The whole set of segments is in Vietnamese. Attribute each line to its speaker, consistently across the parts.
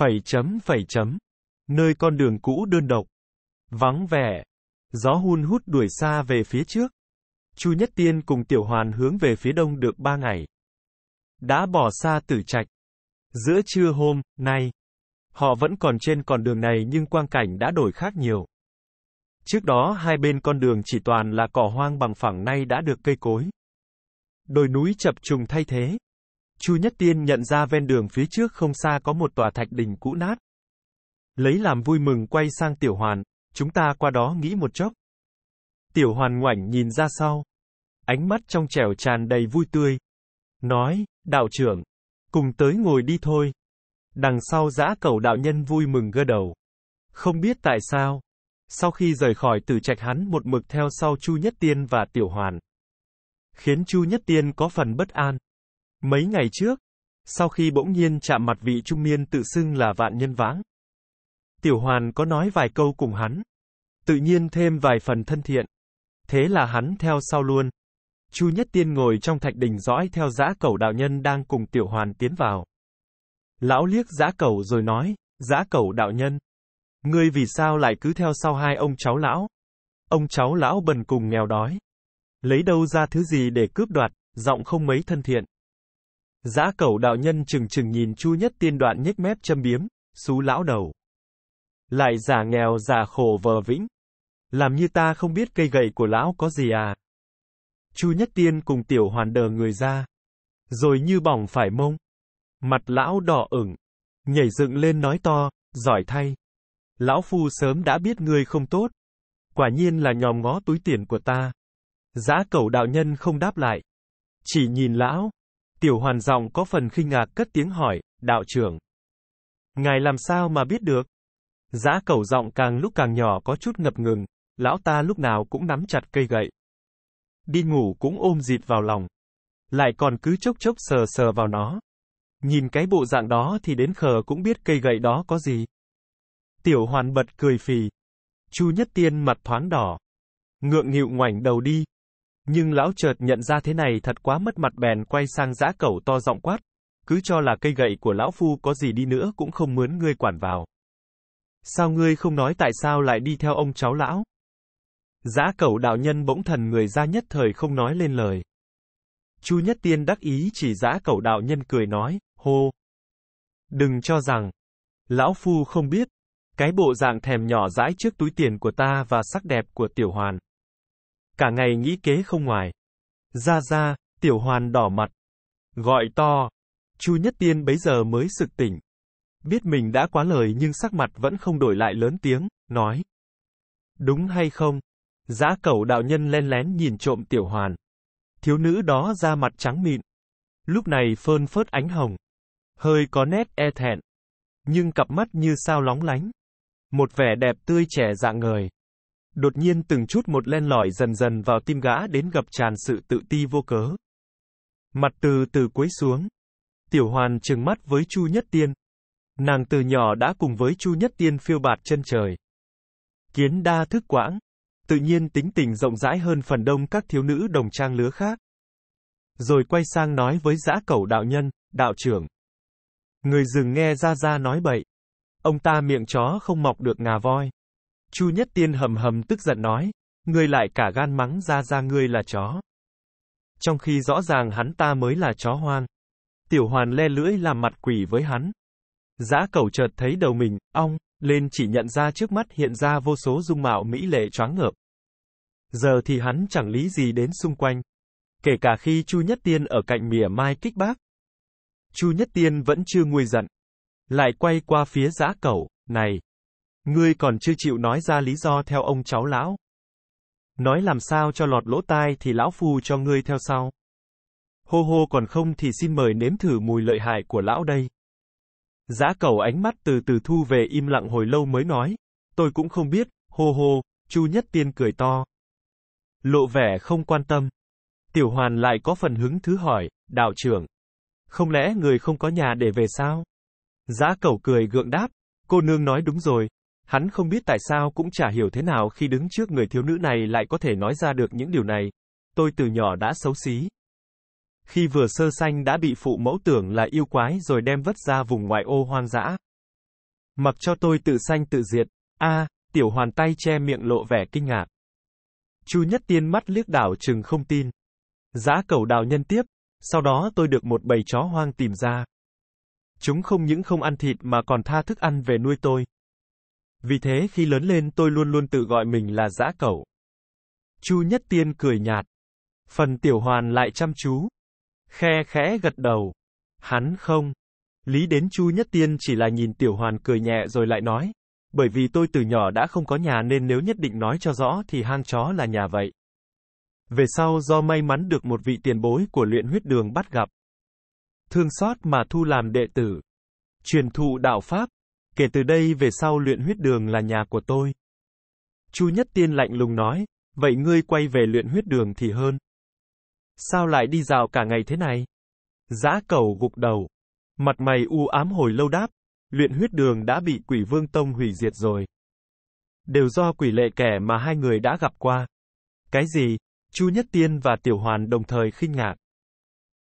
Speaker 1: Phẩy chấm phẩy chấm. Nơi con đường cũ đơn độc. Vắng vẻ. Gió hun hút đuổi xa về phía trước. Chu Nhất Tiên cùng Tiểu Hoàn hướng về phía đông được ba ngày. Đã bỏ xa tử trạch. Giữa trưa hôm, nay, họ vẫn còn trên con đường này nhưng quang cảnh đã đổi khác nhiều. Trước đó hai bên con đường chỉ toàn là cỏ hoang bằng phẳng nay đã được cây cối. Đồi núi chập trùng thay thế. Chu Nhất Tiên nhận ra ven đường phía trước không xa có một tòa thạch đình cũ nát. Lấy làm vui mừng quay sang Tiểu Hoàn, chúng ta qua đó nghĩ một chốc. Tiểu Hoàn ngoảnh nhìn ra sau. Ánh mắt trong trẻo tràn đầy vui tươi. Nói, đạo trưởng, cùng tới ngồi đi thôi. Đằng sau giã cầu đạo nhân vui mừng gơ đầu. Không biết tại sao. Sau khi rời khỏi tử trạch hắn một mực theo sau Chu Nhất Tiên và Tiểu Hoàn. Khiến Chu Nhất Tiên có phần bất an. Mấy ngày trước, sau khi bỗng nhiên chạm mặt vị trung niên tự xưng là vạn nhân vãng, Tiểu Hoàn có nói vài câu cùng hắn, tự nhiên thêm vài phần thân thiện. Thế là hắn theo sau luôn. Chu Nhất Tiên ngồi trong thạch đình dõi theo giã cầu đạo nhân đang cùng Tiểu Hoàn tiến vào. Lão liếc giã cầu rồi nói, giã cầu đạo nhân. Ngươi vì sao lại cứ theo sau hai ông cháu lão? Ông cháu lão bần cùng nghèo đói. Lấy đâu ra thứ gì để cướp đoạt, giọng không mấy thân thiện. Giá cẩu đạo nhân chừng chừng nhìn chu nhất tiên đoạn nhếch mép châm biếm, xú lão đầu. Lại giả nghèo giả khổ vờ vĩnh. Làm như ta không biết cây gậy của lão có gì à. chu nhất tiên cùng tiểu hoàn đờ người ra. Rồi như bỏng phải mông. Mặt lão đỏ ửng. Nhảy dựng lên nói to, giỏi thay. Lão phu sớm đã biết ngươi không tốt. Quả nhiên là nhòm ngó túi tiền của ta. Giá cẩu đạo nhân không đáp lại. Chỉ nhìn lão, Tiểu hoàn giọng có phần khinh ngạc cất tiếng hỏi, đạo trưởng. Ngài làm sao mà biết được? Giã cầu giọng càng lúc càng nhỏ có chút ngập ngừng, lão ta lúc nào cũng nắm chặt cây gậy. Đi ngủ cũng ôm dịt vào lòng. Lại còn cứ chốc chốc sờ sờ vào nó. Nhìn cái bộ dạng đó thì đến khờ cũng biết cây gậy đó có gì. Tiểu hoàn bật cười phì. Chu nhất tiên mặt thoáng đỏ. Ngượng nghịu ngoảnh đầu đi, nhưng lão chợt nhận ra thế này thật quá mất mặt bèn quay sang giã cẩu to giọng quát. Cứ cho là cây gậy của lão phu có gì đi nữa cũng không mướn ngươi quản vào. Sao ngươi không nói tại sao lại đi theo ông cháu lão? Giã cẩu đạo nhân bỗng thần người ra nhất thời không nói lên lời. Chu Nhất Tiên đắc ý chỉ giã cẩu đạo nhân cười nói, hô. Đừng cho rằng, lão phu không biết, cái bộ dạng thèm nhỏ dãi trước túi tiền của ta và sắc đẹp của tiểu hoàn. Cả ngày nghĩ kế không ngoài. Ra ra, tiểu hoàn đỏ mặt. Gọi to. Chu Nhất Tiên bấy giờ mới sực tỉnh. Biết mình đã quá lời nhưng sắc mặt vẫn không đổi lại lớn tiếng, nói. Đúng hay không? Giã cẩu đạo nhân len lén nhìn trộm tiểu hoàn. Thiếu nữ đó da mặt trắng mịn. Lúc này phơn phớt ánh hồng. Hơi có nét e thẹn. Nhưng cặp mắt như sao lóng lánh. Một vẻ đẹp tươi trẻ dạng người. Đột nhiên từng chút một len lỏi dần dần vào tim gã đến gặp tràn sự tự ti vô cớ. Mặt từ từ cúi xuống. Tiểu hoàn trừng mắt với Chu Nhất Tiên. Nàng từ nhỏ đã cùng với Chu Nhất Tiên phiêu bạt chân trời. Kiến đa thức quãng. Tự nhiên tính tình rộng rãi hơn phần đông các thiếu nữ đồng trang lứa khác. Rồi quay sang nói với giã cẩu đạo nhân, đạo trưởng. Người dừng nghe ra ra nói bậy. Ông ta miệng chó không mọc được ngà voi. Chu Nhất Tiên hầm hầm tức giận nói, ngươi lại cả gan mắng ra ra ngươi là chó. Trong khi rõ ràng hắn ta mới là chó hoang. Tiểu hoàn le lưỡi làm mặt quỷ với hắn. Giã Cầu chợt thấy đầu mình, ong, lên chỉ nhận ra trước mắt hiện ra vô số dung mạo mỹ lệ choáng ngợp. Giờ thì hắn chẳng lý gì đến xung quanh. Kể cả khi Chu Nhất Tiên ở cạnh mỉa mai kích bác. Chu Nhất Tiên vẫn chưa nguôi giận. Lại quay qua phía giã Cầu, này, Ngươi còn chưa chịu nói ra lý do theo ông cháu lão. Nói làm sao cho lọt lỗ tai thì lão phu cho ngươi theo sau. Hô hô còn không thì xin mời nếm thử mùi lợi hại của lão đây. Giá cầu ánh mắt từ từ thu về im lặng hồi lâu mới nói. Tôi cũng không biết, hô hô, chu nhất tiên cười to. Lộ vẻ không quan tâm. Tiểu hoàn lại có phần hứng thứ hỏi, đạo trưởng. Không lẽ người không có nhà để về sao? Giá cầu cười gượng đáp, cô nương nói đúng rồi, Hắn không biết tại sao cũng chả hiểu thế nào khi đứng trước người thiếu nữ này lại có thể nói ra được những điều này. Tôi từ nhỏ đã xấu xí. Khi vừa sơ sanh đã bị phụ mẫu tưởng là yêu quái rồi đem vất ra vùng ngoại ô hoang dã. Mặc cho tôi tự sanh tự diệt. A, tiểu hoàn tay che miệng lộ vẻ kinh ngạc. Chu Nhất Tiên mắt liếc đảo chừng không tin. Giá cầu đào nhân tiếp, sau đó tôi được một bầy chó hoang tìm ra. Chúng không những không ăn thịt mà còn tha thức ăn về nuôi tôi. Vì thế khi lớn lên tôi luôn luôn tự gọi mình là giã cẩu. Chu Nhất Tiên cười nhạt. Phần tiểu hoàn lại chăm chú. Khe khẽ gật đầu. Hắn không. Lý đến Chu Nhất Tiên chỉ là nhìn tiểu hoàn cười nhẹ rồi lại nói. Bởi vì tôi từ nhỏ đã không có nhà nên nếu nhất định nói cho rõ thì hang chó là nhà vậy. Về sau do may mắn được một vị tiền bối của luyện huyết đường bắt gặp. Thương xót mà thu làm đệ tử. Truyền thụ đạo Pháp, kể từ đây về sau luyện huyết đường là nhà của tôi. Chu Nhất Tiên lạnh lùng nói, vậy ngươi quay về luyện huyết đường thì hơn. Sao lại đi dạo cả ngày thế này? Giã cầu gục đầu. Mặt mày u ám hồi lâu đáp, luyện huyết đường đã bị quỷ vương tông hủy diệt rồi. Đều do quỷ lệ kẻ mà hai người đã gặp qua. Cái gì? Chu Nhất Tiên và Tiểu Hoàn đồng thời khinh ngạc.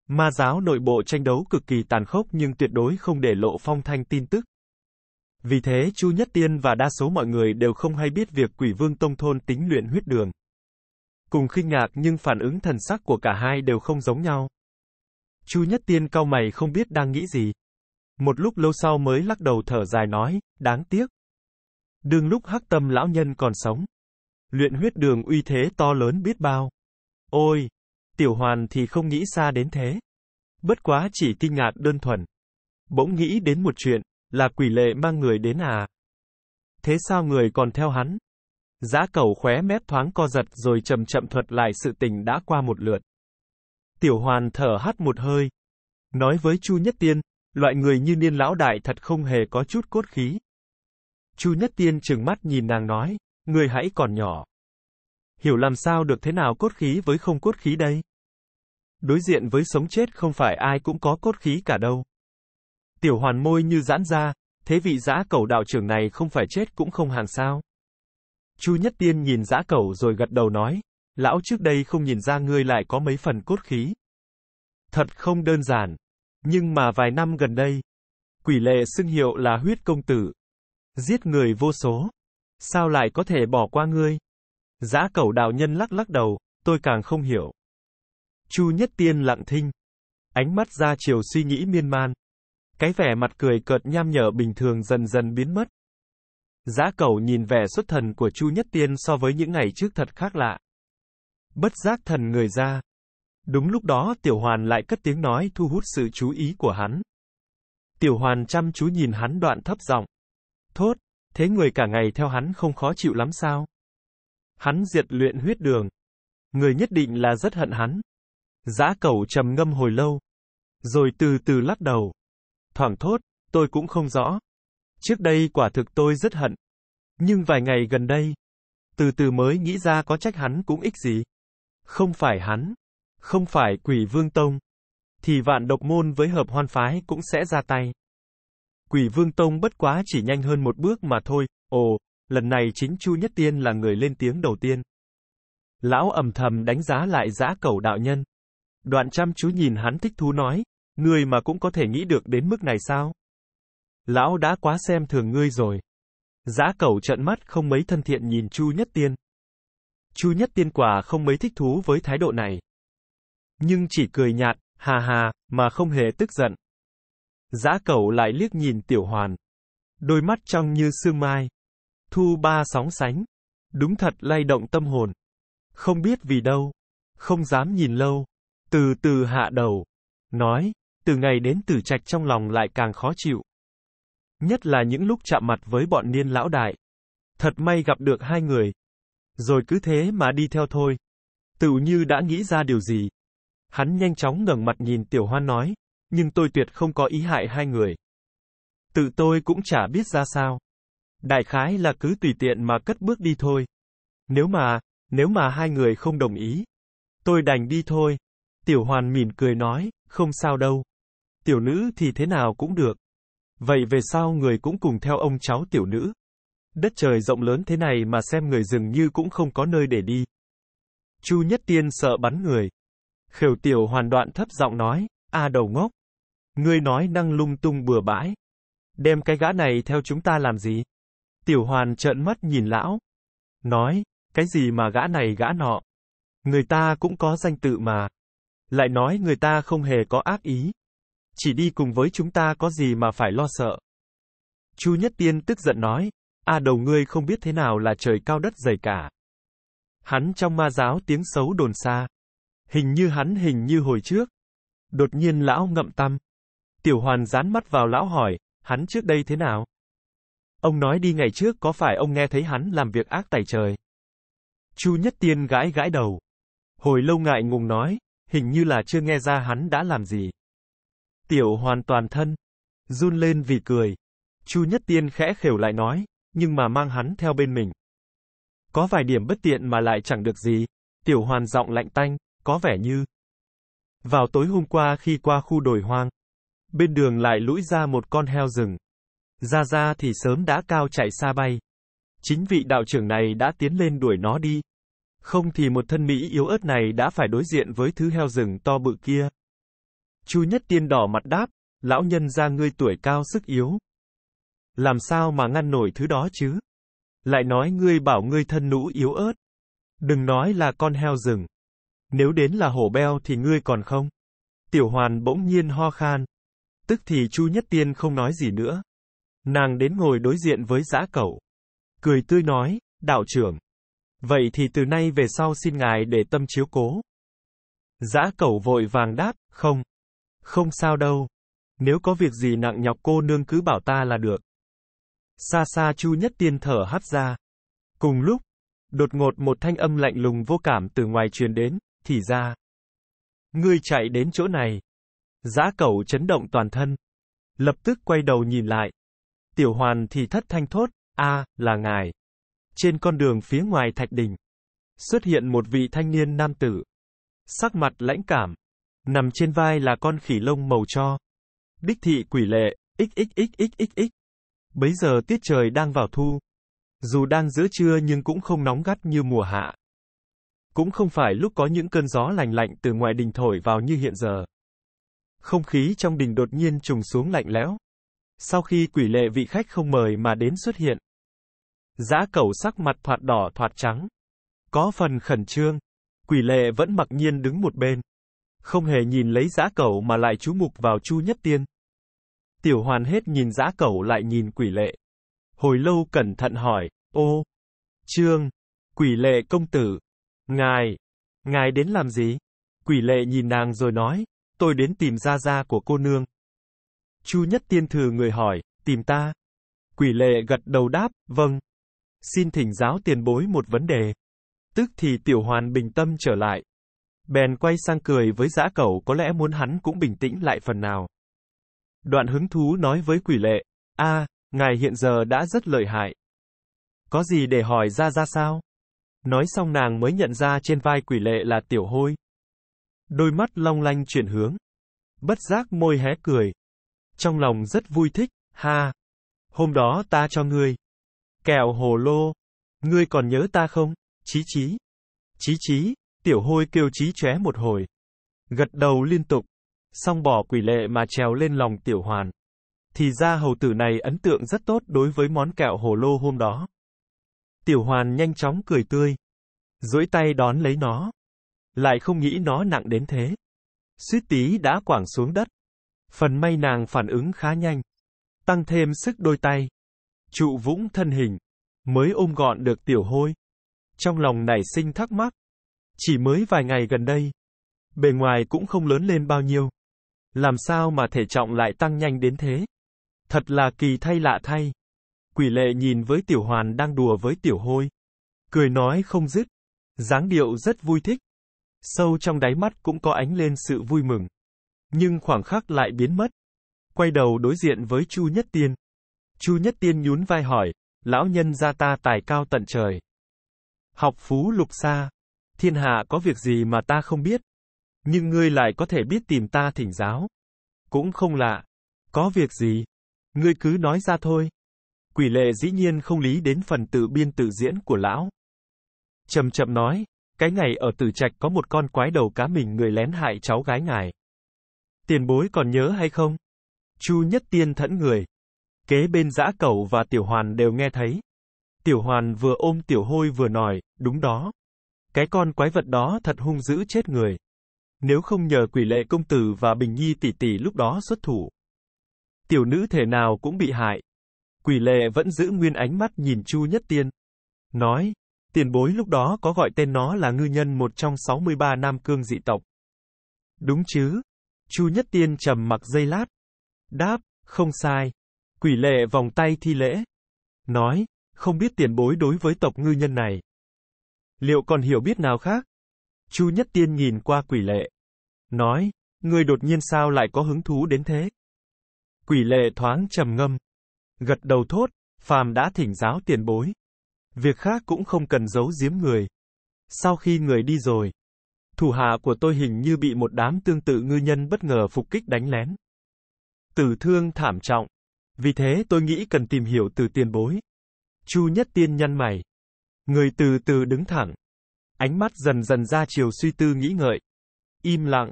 Speaker 1: Ma giáo nội bộ tranh đấu cực kỳ tàn khốc nhưng tuyệt đối không để lộ phong thanh tin tức. Vì thế Chu Nhất Tiên và đa số mọi người đều không hay biết việc quỷ vương tông thôn tính luyện huyết đường. Cùng khinh ngạc nhưng phản ứng thần sắc của cả hai đều không giống nhau. Chu Nhất Tiên cao mày không biết đang nghĩ gì. Một lúc lâu sau mới lắc đầu thở dài nói, đáng tiếc. Đương lúc hắc tâm lão nhân còn sống. Luyện huyết đường uy thế to lớn biết bao. Ôi! Tiểu hoàn thì không nghĩ xa đến thế. Bất quá chỉ kinh ngạc đơn thuần. Bỗng nghĩ đến một chuyện, là quỷ lệ mang người đến à? Thế sao người còn theo hắn? Giá cầu khóe mép thoáng co giật rồi chậm chậm thuật lại sự tình đã qua một lượt. Tiểu hoàn thở hắt một hơi. Nói với Chu Nhất Tiên, loại người như niên lão đại thật không hề có chút cốt khí. Chu Nhất Tiên trừng mắt nhìn nàng nói, người hãy còn nhỏ. Hiểu làm sao được thế nào cốt khí với không cốt khí đây? Đối diện với sống chết không phải ai cũng có cốt khí cả đâu. Tiểu hoàn môi như giãn ra, thế vị giã cẩu đạo trưởng này không phải chết cũng không hàng sao. Chu Nhất Tiên nhìn giã cẩu rồi gật đầu nói, lão trước đây không nhìn ra ngươi lại có mấy phần cốt khí. Thật không đơn giản. Nhưng mà vài năm gần đây, quỷ lệ xưng hiệu là huyết công tử. Giết người vô số. Sao lại có thể bỏ qua ngươi? Giã cẩu đạo nhân lắc lắc đầu, tôi càng không hiểu. Chu Nhất Tiên lặng thinh. Ánh mắt ra chiều suy nghĩ miên man. Cái vẻ mặt cười cợt nham nhở bình thường dần dần biến mất. Giá cầu nhìn vẻ xuất thần của Chu Nhất Tiên so với những ngày trước thật khác lạ. Bất giác thần người ra. Đúng lúc đó Tiểu Hoàn lại cất tiếng nói thu hút sự chú ý của hắn. Tiểu Hoàn chăm chú nhìn hắn đoạn thấp giọng. Thốt, thế người cả ngày theo hắn không khó chịu lắm sao? Hắn diệt luyện huyết đường. Người nhất định là rất hận hắn. Giá cầu trầm ngâm hồi lâu. Rồi từ từ lắc đầu thoảng thốt, tôi cũng không rõ. Trước đây quả thực tôi rất hận. Nhưng vài ngày gần đây, từ từ mới nghĩ ra có trách hắn cũng ích gì. Không phải hắn, không phải quỷ vương tông, thì vạn độc môn với hợp hoan phái cũng sẽ ra tay. Quỷ vương tông bất quá chỉ nhanh hơn một bước mà thôi, ồ, lần này chính Chu Nhất Tiên là người lên tiếng đầu tiên. Lão ầm thầm đánh giá lại giã cầu đạo nhân. Đoạn chăm chú nhìn hắn thích thú nói, Ngươi mà cũng có thể nghĩ được đến mức này sao? Lão đã quá xem thường ngươi rồi. Giã cẩu trợn mắt không mấy thân thiện nhìn Chu Nhất Tiên. Chu Nhất Tiên quả không mấy thích thú với thái độ này. Nhưng chỉ cười nhạt, hà hà, mà không hề tức giận. Giã cẩu lại liếc nhìn tiểu hoàn. Đôi mắt trong như sương mai. Thu ba sóng sánh. Đúng thật lay động tâm hồn. Không biết vì đâu. Không dám nhìn lâu. Từ từ hạ đầu. Nói, từ ngày đến tử trạch trong lòng lại càng khó chịu. Nhất là những lúc chạm mặt với bọn niên lão đại. Thật may gặp được hai người. Rồi cứ thế mà đi theo thôi. tự như đã nghĩ ra điều gì. Hắn nhanh chóng ngẩng mặt nhìn tiểu hoan nói, nhưng tôi tuyệt không có ý hại hai người. Tự tôi cũng chả biết ra sao. Đại khái là cứ tùy tiện mà cất bước đi thôi. Nếu mà, nếu mà hai người không đồng ý. Tôi đành đi thôi. Tiểu hoàn mỉm cười nói, không sao đâu tiểu nữ thì thế nào cũng được. Vậy về sau người cũng cùng theo ông cháu tiểu nữ. Đất trời rộng lớn thế này mà xem người dường như cũng không có nơi để đi. Chu Nhất Tiên sợ bắn người. Khều tiểu hoàn đoạn thấp giọng nói, a đầu ngốc. Ngươi nói năng lung tung bừa bãi. Đem cái gã này theo chúng ta làm gì? Tiểu hoàn trợn mắt nhìn lão. Nói, cái gì mà gã này gã nọ. Người ta cũng có danh tự mà. Lại nói người ta không hề có ác ý chỉ đi cùng với chúng ta có gì mà phải lo sợ. Chu Nhất Tiên tức giận nói, a đầu ngươi không biết thế nào là trời cao đất dày cả. Hắn trong ma giáo tiếng xấu đồn xa. Hình như hắn hình như hồi trước. Đột nhiên lão ngậm tâm. Tiểu hoàn dán mắt vào lão hỏi, hắn trước đây thế nào? Ông nói đi ngày trước có phải ông nghe thấy hắn làm việc ác tày trời? Chu Nhất Tiên gãi gãi đầu. Hồi lâu ngại ngùng nói, hình như là chưa nghe ra hắn đã làm gì. Tiểu hoàn toàn thân. Run lên vì cười. Chu Nhất Tiên khẽ khều lại nói, nhưng mà mang hắn theo bên mình. Có vài điểm bất tiện mà lại chẳng được gì. Tiểu hoàn giọng lạnh tanh, có vẻ như. Vào tối hôm qua khi qua khu đồi hoang, bên đường lại lũi ra một con heo rừng. Ra ra thì sớm đã cao chạy xa bay. Chính vị đạo trưởng này đã tiến lên đuổi nó đi. Không thì một thân Mỹ yếu ớt này đã phải đối diện với thứ heo rừng to bự kia. Chu Nhất Tiên đỏ mặt đáp, lão nhân ra ngươi tuổi cao sức yếu. Làm sao mà ngăn nổi thứ đó chứ? Lại nói ngươi bảo ngươi thân nũ yếu ớt. Đừng nói là con heo rừng. Nếu đến là hổ beo thì ngươi còn không. Tiểu hoàn bỗng nhiên ho khan. Tức thì Chu Nhất Tiên không nói gì nữa. Nàng đến ngồi đối diện với giã cẩu. Cười tươi nói, đạo trưởng. Vậy thì từ nay về sau xin ngài để tâm chiếu cố. Giã cẩu vội vàng đáp, không. Không sao đâu. Nếu có việc gì nặng nhọc cô nương cứ bảo ta là được. Xa xa Chu Nhất Tiên thở hắt ra. Cùng lúc, đột ngột một thanh âm lạnh lùng vô cảm từ ngoài truyền đến, thì ra. Ngươi chạy đến chỗ này. Giã cẩu chấn động toàn thân. Lập tức quay đầu nhìn lại. Tiểu hoàn thì thất thanh thốt, a là ngài. Trên con đường phía ngoài thạch đỉnh, xuất hiện một vị thanh niên nam tử. Sắc mặt lãnh cảm, Nằm trên vai là con khỉ lông màu cho. Đích thị quỷ lệ, xxxxxx. Bấy giờ tiết trời đang vào thu. Dù đang giữa trưa nhưng cũng không nóng gắt như mùa hạ. Cũng không phải lúc có những cơn gió lành lạnh từ ngoài đình thổi vào như hiện giờ. Không khí trong đình đột nhiên trùng xuống lạnh lẽo. Sau khi quỷ lệ vị khách không mời mà đến xuất hiện. Giã cẩu sắc mặt thoạt đỏ thoạt trắng. Có phần khẩn trương. Quỷ lệ vẫn mặc nhiên đứng một bên. Không hề nhìn lấy giã cẩu mà lại chú mục vào Chu Nhất Tiên. Tiểu hoàn hết nhìn giã cẩu lại nhìn quỷ lệ. Hồi lâu cẩn thận hỏi, ô, trương, quỷ lệ công tử, ngài, ngài đến làm gì? Quỷ lệ nhìn nàng rồi nói, tôi đến tìm gia gia của cô nương. Chu Nhất Tiên thừa người hỏi, tìm ta. Quỷ lệ gật đầu đáp, vâng. Xin thỉnh giáo tiền bối một vấn đề. Tức thì tiểu hoàn bình tâm trở lại, Bèn quay sang cười với dã cẩu có lẽ muốn hắn cũng bình tĩnh lại phần nào. Đoạn hứng thú nói với quỷ lệ, a, ngài hiện giờ đã rất lợi hại. Có gì để hỏi ra ra sao? Nói xong nàng mới nhận ra trên vai quỷ lệ là tiểu hôi. Đôi mắt long lanh chuyển hướng. Bất giác môi hé cười. Trong lòng rất vui thích, ha. Hôm đó ta cho ngươi. Kẹo hồ lô. Ngươi còn nhớ ta không? Chí chí. Chí chí, Tiểu hôi kêu chí chóe một hồi. Gật đầu liên tục. Xong bỏ quỷ lệ mà trèo lên lòng tiểu hoàn. Thì ra hầu tử này ấn tượng rất tốt đối với món kẹo hồ lô hôm đó. Tiểu hoàn nhanh chóng cười tươi. duỗi tay đón lấy nó. Lại không nghĩ nó nặng đến thế. Suýt tí đã quảng xuống đất. Phần may nàng phản ứng khá nhanh. Tăng thêm sức đôi tay. Trụ vũng thân hình. Mới ôm gọn được tiểu hôi. Trong lòng nảy sinh thắc mắc. Chỉ mới vài ngày gần đây, bề ngoài cũng không lớn lên bao nhiêu. Làm sao mà thể trọng lại tăng nhanh đến thế? Thật là kỳ thay lạ thay. Quỷ lệ nhìn với tiểu hoàn đang đùa với tiểu hôi. Cười nói không dứt. dáng điệu rất vui thích. Sâu trong đáy mắt cũng có ánh lên sự vui mừng. Nhưng khoảng khắc lại biến mất. Quay đầu đối diện với Chu Nhất Tiên. Chu Nhất Tiên nhún vai hỏi, lão nhân gia ta tài cao tận trời. Học phú lục xa, thiên hạ có việc gì mà ta không biết. Nhưng ngươi lại có thể biết tìm ta thỉnh giáo. Cũng không lạ. Có việc gì? Ngươi cứ nói ra thôi. Quỷ lệ dĩ nhiên không lý đến phần tự biên tự diễn của lão. Chậm chậm nói, cái ngày ở tử trạch có một con quái đầu cá mình người lén hại cháu gái ngài. Tiền bối còn nhớ hay không? Chu nhất tiên thẫn người. Kế bên giã cẩu và tiểu hoàn đều nghe thấy. Tiểu hoàn vừa ôm tiểu hôi vừa nói, đúng đó, cái con quái vật đó thật hung dữ chết người. Nếu không nhờ quỷ lệ công tử và Bình Nhi tỷ tỷ lúc đó xuất thủ. Tiểu nữ thể nào cũng bị hại. Quỷ lệ vẫn giữ nguyên ánh mắt nhìn Chu Nhất Tiên. Nói, tiền bối lúc đó có gọi tên nó là ngư nhân một trong 63 nam cương dị tộc. Đúng chứ? Chu Nhất Tiên trầm mặc dây lát. Đáp, không sai. Quỷ lệ vòng tay thi lễ. Nói, không biết tiền bối đối với tộc ngư nhân này, liệu còn hiểu biết nào khác? Chu Nhất Tiên nhìn qua quỷ lệ. Nói, ngươi đột nhiên sao lại có hứng thú đến thế? Quỷ lệ thoáng trầm ngâm. Gật đầu thốt, phàm đã thỉnh giáo tiền bối. Việc khác cũng không cần giấu giếm người. Sau khi người đi rồi, thủ hạ của tôi hình như bị một đám tương tự ngư nhân bất ngờ phục kích đánh lén. Tử thương thảm trọng. Vì thế tôi nghĩ cần tìm hiểu từ tiền bối. Chu Nhất Tiên nhăn mày. Người từ từ đứng thẳng. Ánh mắt dần dần ra chiều suy tư nghĩ ngợi. Im lặng.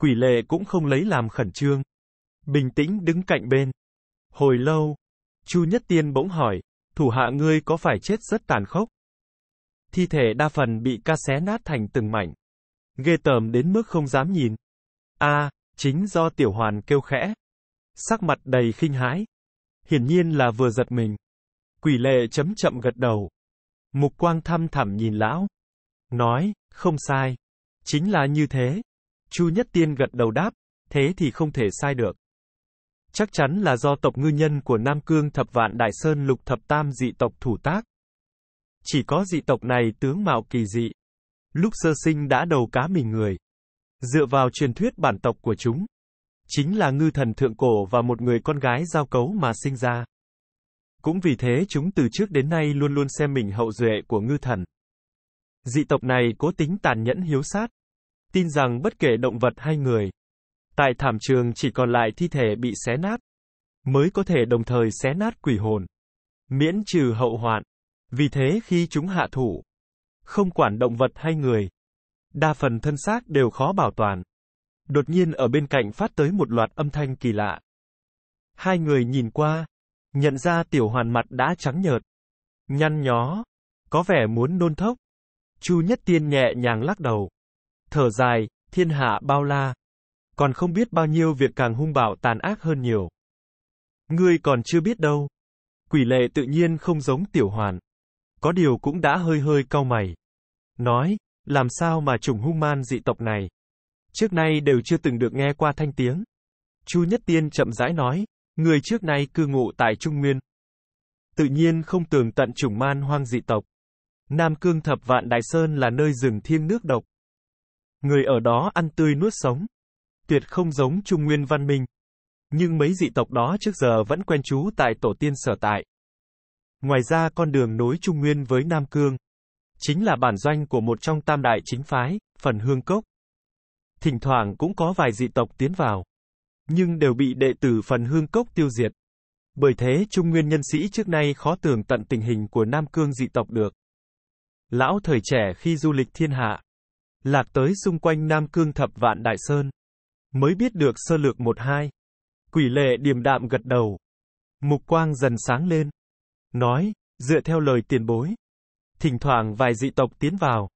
Speaker 1: Quỷ lệ cũng không lấy làm khẩn trương. Bình tĩnh đứng cạnh bên. Hồi lâu. Chu Nhất Tiên bỗng hỏi. Thủ hạ ngươi có phải chết rất tàn khốc? Thi thể đa phần bị ca xé nát thành từng mảnh. Ghê tởm đến mức không dám nhìn. a chính do tiểu hoàn kêu khẽ. Sắc mặt đầy khinh hái, Hiển nhiên là vừa giật mình. Quỷ lệ chấm chậm gật đầu. Mục quang thăm thẳm nhìn lão. Nói, không sai. Chính là như thế. Chu Nhất Tiên gật đầu đáp, thế thì không thể sai được. Chắc chắn là do tộc ngư nhân của Nam Cương thập vạn Đại Sơn lục thập tam dị tộc thủ tác. Chỉ có dị tộc này tướng mạo kỳ dị. Lúc sơ sinh đã đầu cá mình người. Dựa vào truyền thuyết bản tộc của chúng. Chính là ngư thần thượng cổ và một người con gái giao cấu mà sinh ra. Cũng vì thế chúng từ trước đến nay luôn luôn xem mình hậu duệ của ngư thần. Dị tộc này cố tính tàn nhẫn hiếu sát, tin rằng bất kể động vật hay người, tại thảm trường chỉ còn lại thi thể bị xé nát, mới có thể đồng thời xé nát quỷ hồn, miễn trừ hậu hoạn. Vì thế khi chúng hạ thủ, không quản động vật hay người, đa phần thân xác đều khó bảo toàn. Đột nhiên ở bên cạnh phát tới một loạt âm thanh kỳ lạ. Hai người nhìn qua, Nhận ra tiểu hoàn mặt đã trắng nhợt. Nhăn nhó. Có vẻ muốn nôn thốc. Chu Nhất Tiên nhẹ nhàng lắc đầu. Thở dài, thiên hạ bao la. Còn không biết bao nhiêu việc càng hung bạo tàn ác hơn nhiều. Ngươi còn chưa biết đâu. Quỷ lệ tự nhiên không giống tiểu hoàn. Có điều cũng đã hơi hơi cau mày. Nói, làm sao mà trùng hung man dị tộc này. Trước nay đều chưa từng được nghe qua thanh tiếng. Chu Nhất Tiên chậm rãi nói, Người trước nay cư ngụ tại Trung Nguyên. Tự nhiên không tường tận chủng man hoang dị tộc. Nam Cương Thập Vạn Đại Sơn là nơi rừng thiêng nước độc. Người ở đó ăn tươi nuốt sống. Tuyệt không giống Trung Nguyên văn minh. Nhưng mấy dị tộc đó trước giờ vẫn quen trú tại tổ tiên sở tại. Ngoài ra con đường nối Trung Nguyên với Nam Cương, chính là bản doanh của một trong tam đại chính phái, phần hương cốc. Thỉnh thoảng cũng có vài dị tộc tiến vào nhưng đều bị đệ tử phần hương cốc tiêu diệt. Bởi thế Trung Nguyên nhân sĩ trước nay khó tưởng tận tình hình của Nam Cương dị tộc được. Lão thời trẻ khi du lịch thiên hạ, lạc tới xung quanh Nam Cương thập vạn Đại Sơn, mới biết được sơ lược một hai. Quỷ lệ điềm đạm gật đầu. Mục quang dần sáng lên. Nói, dựa theo lời tiền bối. Thỉnh thoảng vài dị tộc tiến vào.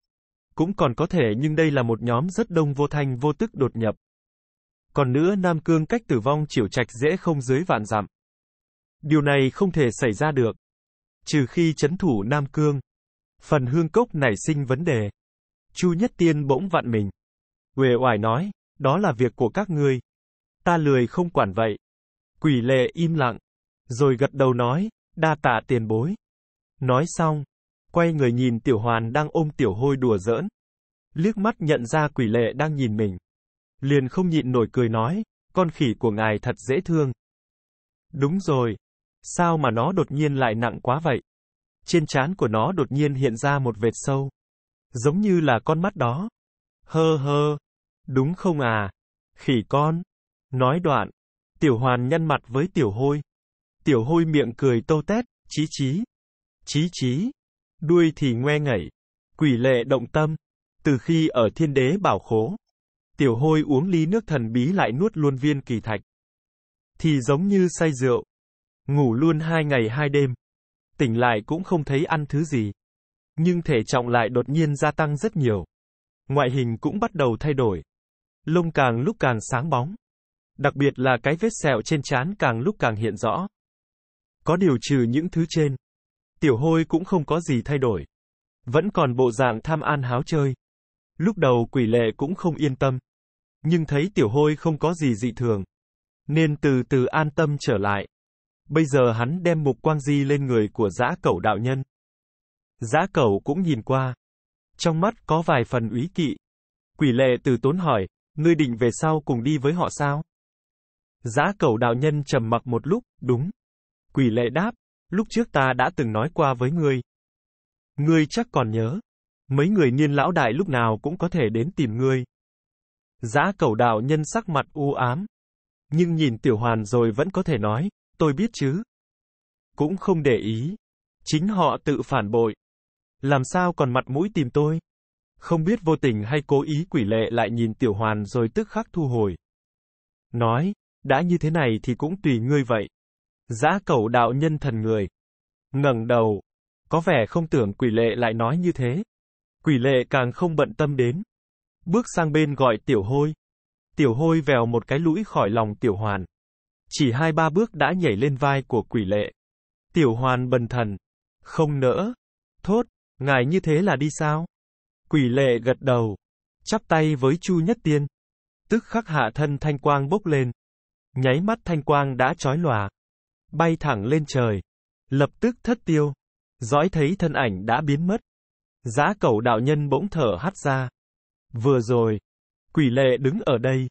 Speaker 1: Cũng còn có thể nhưng đây là một nhóm rất đông vô thanh vô tức đột nhập. Còn nữa Nam Cương cách tử vong chịu trạch dễ không dưới vạn dặm. Điều này không thể xảy ra được. Trừ khi chấn thủ Nam Cương. Phần hương cốc nảy sinh vấn đề. Chu Nhất Tiên bỗng vặn mình. Uể oải nói, đó là việc của các ngươi. Ta lười không quản vậy. Quỷ lệ im lặng. Rồi gật đầu nói, đa tạ tiền bối. Nói xong, quay người nhìn tiểu hoàn đang ôm tiểu hôi đùa giỡn. Liếc mắt nhận ra quỷ lệ đang nhìn mình liền không nhịn nổi cười nói, con khỉ của ngài thật dễ thương. Đúng rồi, sao mà nó đột nhiên lại nặng quá vậy? Trên trán của nó đột nhiên hiện ra một vệt sâu, giống như là con mắt đó. Hơ hơ, đúng không à? Khỉ con. Nói đoạn, tiểu hoàn nhăn mặt với tiểu hôi. Tiểu hôi miệng cười tô tét, chí chí. Chí chí. Đuôi thì ngoe ngẩy. Quỷ lệ động tâm. Từ khi ở thiên đế bảo khố, Tiểu hôi uống ly nước thần bí lại nuốt luôn viên kỳ thạch. Thì giống như say rượu. Ngủ luôn hai ngày hai đêm. Tỉnh lại cũng không thấy ăn thứ gì. Nhưng thể trọng lại đột nhiên gia tăng rất nhiều. Ngoại hình cũng bắt đầu thay đổi. Lông càng lúc càng sáng bóng. Đặc biệt là cái vết sẹo trên trán càng lúc càng hiện rõ. Có điều trừ những thứ trên. Tiểu hôi cũng không có gì thay đổi. Vẫn còn bộ dạng tham ăn háo chơi. Lúc đầu quỷ lệ cũng không yên tâm nhưng thấy tiểu hôi không có gì dị thường. Nên từ từ an tâm trở lại. Bây giờ hắn đem mục quang di lên người của giã cẩu đạo nhân. Giã cẩu cũng nhìn qua. Trong mắt có vài phần úy kỵ. Quỷ lệ từ tốn hỏi, ngươi định về sau cùng đi với họ sao? Giã cẩu đạo nhân trầm mặc một lúc, đúng. Quỷ lệ đáp, lúc trước ta đã từng nói qua với ngươi. Ngươi chắc còn nhớ. Mấy người niên lão đại lúc nào cũng có thể đến tìm ngươi. Giã cầu đạo nhân sắc mặt u ám. Nhưng nhìn tiểu hoàn rồi vẫn có thể nói, tôi biết chứ. Cũng không để ý. Chính họ tự phản bội. Làm sao còn mặt mũi tìm tôi? Không biết vô tình hay cố ý quỷ lệ lại nhìn tiểu hoàn rồi tức khắc thu hồi. Nói, đã như thế này thì cũng tùy ngươi vậy. Giã cầu đạo nhân thần người. ngẩng đầu. Có vẻ không tưởng quỷ lệ lại nói như thế. Quỷ lệ càng không bận tâm đến. Bước sang bên gọi tiểu hôi. Tiểu hôi vèo một cái lũi khỏi lòng tiểu hoàn. Chỉ hai ba bước đã nhảy lên vai của quỷ lệ. Tiểu hoàn bần thần. Không nỡ. Thốt, ngài như thế là đi sao? Quỷ lệ gật đầu. Chắp tay với Chu Nhất Tiên. Tức khắc hạ thân thanh quang bốc lên. Nháy mắt thanh quang đã trói lòa. Bay thẳng lên trời. Lập tức thất tiêu. Dõi thấy thân ảnh đã biến mất. Giá cầu đạo nhân bỗng thở hắt ra. Vừa rồi, quỷ lệ đứng ở đây.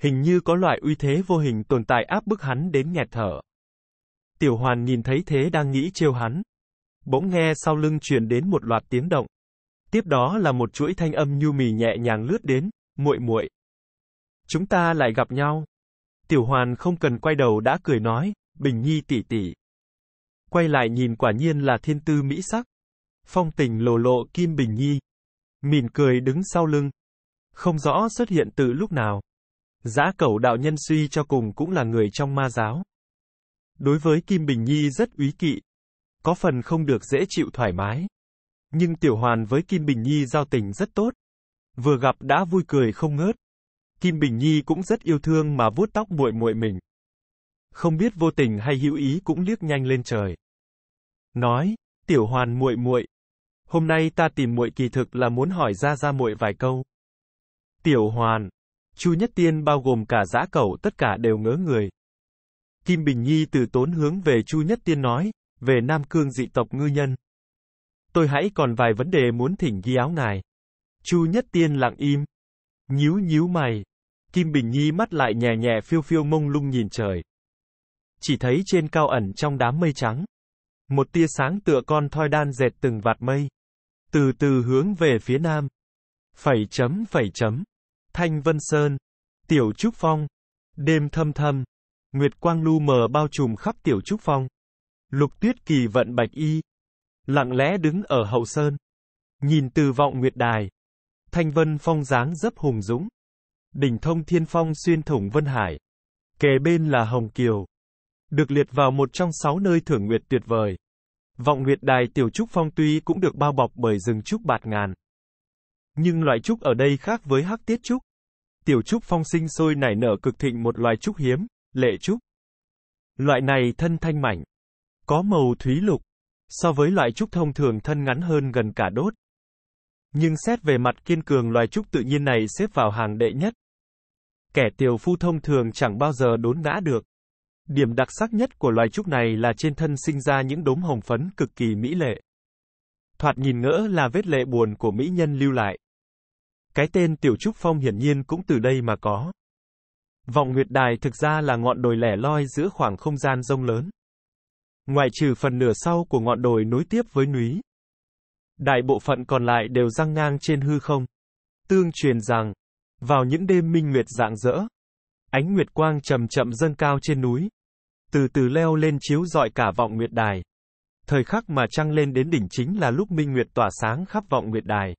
Speaker 1: Hình như có loại uy thế vô hình tồn tại áp bức hắn đến nghẹt thở. Tiểu hoàn nhìn thấy thế đang nghĩ trêu hắn. Bỗng nghe sau lưng truyền đến một loạt tiếng động. Tiếp đó là một chuỗi thanh âm nhu mì nhẹ nhàng lướt đến, muội muội. Chúng ta lại gặp nhau. Tiểu hoàn không cần quay đầu đã cười nói, bình nhi tỷ tỷ. Quay lại nhìn quả nhiên là thiên tư mỹ sắc. Phong tình lồ lộ kim bình nhi mỉm cười đứng sau lưng. Không rõ xuất hiện từ lúc nào. Giã cẩu đạo nhân suy cho cùng cũng là người trong ma giáo. Đối với Kim Bình Nhi rất úy kỵ. Có phần không được dễ chịu thoải mái. Nhưng Tiểu Hoàn với Kim Bình Nhi giao tình rất tốt. Vừa gặp đã vui cười không ngớt. Kim Bình Nhi cũng rất yêu thương mà vuốt tóc muội muội mình. Không biết vô tình hay hữu ý cũng liếc nhanh lên trời. Nói, Tiểu Hoàn muội muội, Hôm nay ta tìm muội kỳ thực là muốn hỏi ra ra muội vài câu. Tiểu Hoàn, Chu Nhất Tiên bao gồm cả Dã Cẩu tất cả đều ngớ người. Kim Bình Nhi từ tốn hướng về Chu Nhất Tiên nói, về Nam Cương dị tộc ngư nhân. Tôi hãy còn vài vấn đề muốn thỉnh ghi áo ngài. Chu Nhất Tiên lặng im, nhíu nhíu mày. Kim Bình Nhi mắt lại nhẹ nhẹ phiêu phiêu mông lung nhìn trời. Chỉ thấy trên cao ẩn trong đám mây trắng, một tia sáng tựa con thoi đan dệt từng vạt mây từ từ hướng về phía nam. Phẩy chấm phẩy chấm. Thanh Vân Sơn, Tiểu Trúc Phong, đêm thâm thâm, nguyệt quang lu mờ bao trùm khắp Tiểu Trúc Phong. Lục Tuyết Kỳ vận bạch y, lặng lẽ đứng ở hậu sơn, nhìn từ vọng nguyệt đài. Thanh Vân Phong dáng dấp hùng dũng, đỉnh thông thiên phong xuyên thủng vân hải. Kề bên là Hồng Kiều, được liệt vào một trong sáu nơi thưởng nguyệt tuyệt vời. Vọng Nguyệt Đài Tiểu Trúc Phong tuy cũng được bao bọc bởi rừng trúc bạt ngàn. Nhưng loại trúc ở đây khác với hắc tiết trúc. Tiểu trúc phong sinh sôi nảy nở cực thịnh một loài trúc hiếm, lệ trúc. Loại này thân thanh mảnh, có màu thúy lục. So với loại trúc thông thường thân ngắn hơn gần cả đốt. Nhưng xét về mặt kiên cường loài trúc tự nhiên này xếp vào hàng đệ nhất. Kẻ tiểu phu thông thường chẳng bao giờ đốn ngã được. Điểm đặc sắc nhất của loài trúc này là trên thân sinh ra những đốm hồng phấn cực kỳ mỹ lệ. Thoạt nhìn ngỡ là vết lệ buồn của mỹ nhân lưu lại. Cái tên Tiểu Trúc Phong hiển nhiên cũng từ đây mà có. Vọng Nguyệt Đài thực ra là ngọn đồi lẻ loi giữa khoảng không gian rông lớn. Ngoại trừ phần nửa sau của ngọn đồi nối tiếp với núi. Đại bộ phận còn lại đều răng ngang trên hư không. Tương truyền rằng, vào những đêm minh nguyệt dạng dỡ, ánh nguyệt quang chậm chậm dâng cao trên núi, từ từ leo lên chiếu rọi cả vọng nguyệt đài. Thời khắc mà trăng lên đến đỉnh chính là lúc minh nguyệt tỏa sáng khắp vọng nguyệt đài.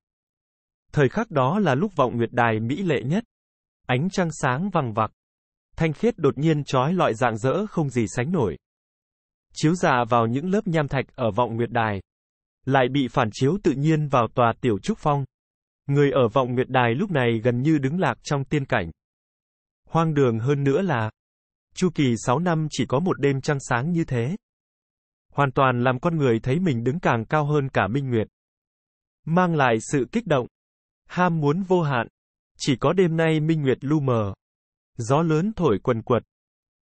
Speaker 1: Thời khắc đó là lúc vọng nguyệt đài mỹ lệ nhất. Ánh trăng sáng vằng vặc. Thanh khiết đột nhiên trói loại dạng dỡ không gì sánh nổi. Chiếu dạ vào những lớp nham thạch ở vọng nguyệt đài. Lại bị phản chiếu tự nhiên vào tòa tiểu trúc phong. Người ở vọng nguyệt đài lúc này gần như đứng lạc trong tiên cảnh. Hoang đường hơn nữa là, Chu kỳ 6 năm chỉ có một đêm trăng sáng như thế. Hoàn toàn làm con người thấy mình đứng càng cao hơn cả minh nguyệt. Mang lại sự kích động, ham muốn vô hạn. Chỉ có đêm nay minh nguyệt lu mờ. Gió lớn thổi quần quật.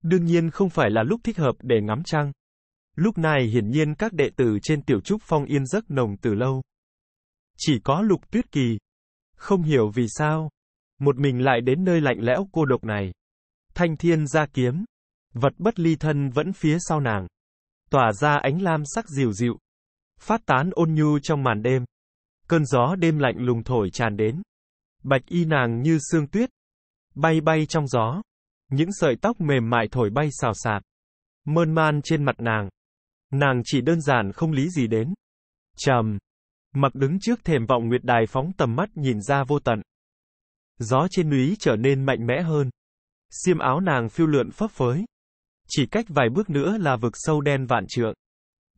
Speaker 1: Đương nhiên không phải là lúc thích hợp để ngắm trăng. Lúc này hiển nhiên các đệ tử trên tiểu trúc phong yên giấc nồng từ lâu. Chỉ có lục tuyết kỳ. Không hiểu vì sao. Một mình lại đến nơi lạnh lẽo cô độc này thanh thiên ra kiếm. Vật bất ly thân vẫn phía sau nàng. Tỏa ra ánh lam sắc dịu dịu. Phát tán ôn nhu trong màn đêm. Cơn gió đêm lạnh lùng thổi tràn đến. Bạch y nàng như sương tuyết. Bay bay trong gió. Những sợi tóc mềm mại thổi bay xào xạc. Mơn man trên mặt nàng. Nàng chỉ đơn giản không lý gì đến. Trầm. Mặc đứng trước thềm vọng nguyệt đài phóng tầm mắt nhìn ra vô tận. Gió trên núi trở nên mạnh mẽ hơn xiêm áo nàng phiêu lượn phấp phới. Chỉ cách vài bước nữa là vực sâu đen vạn trượng.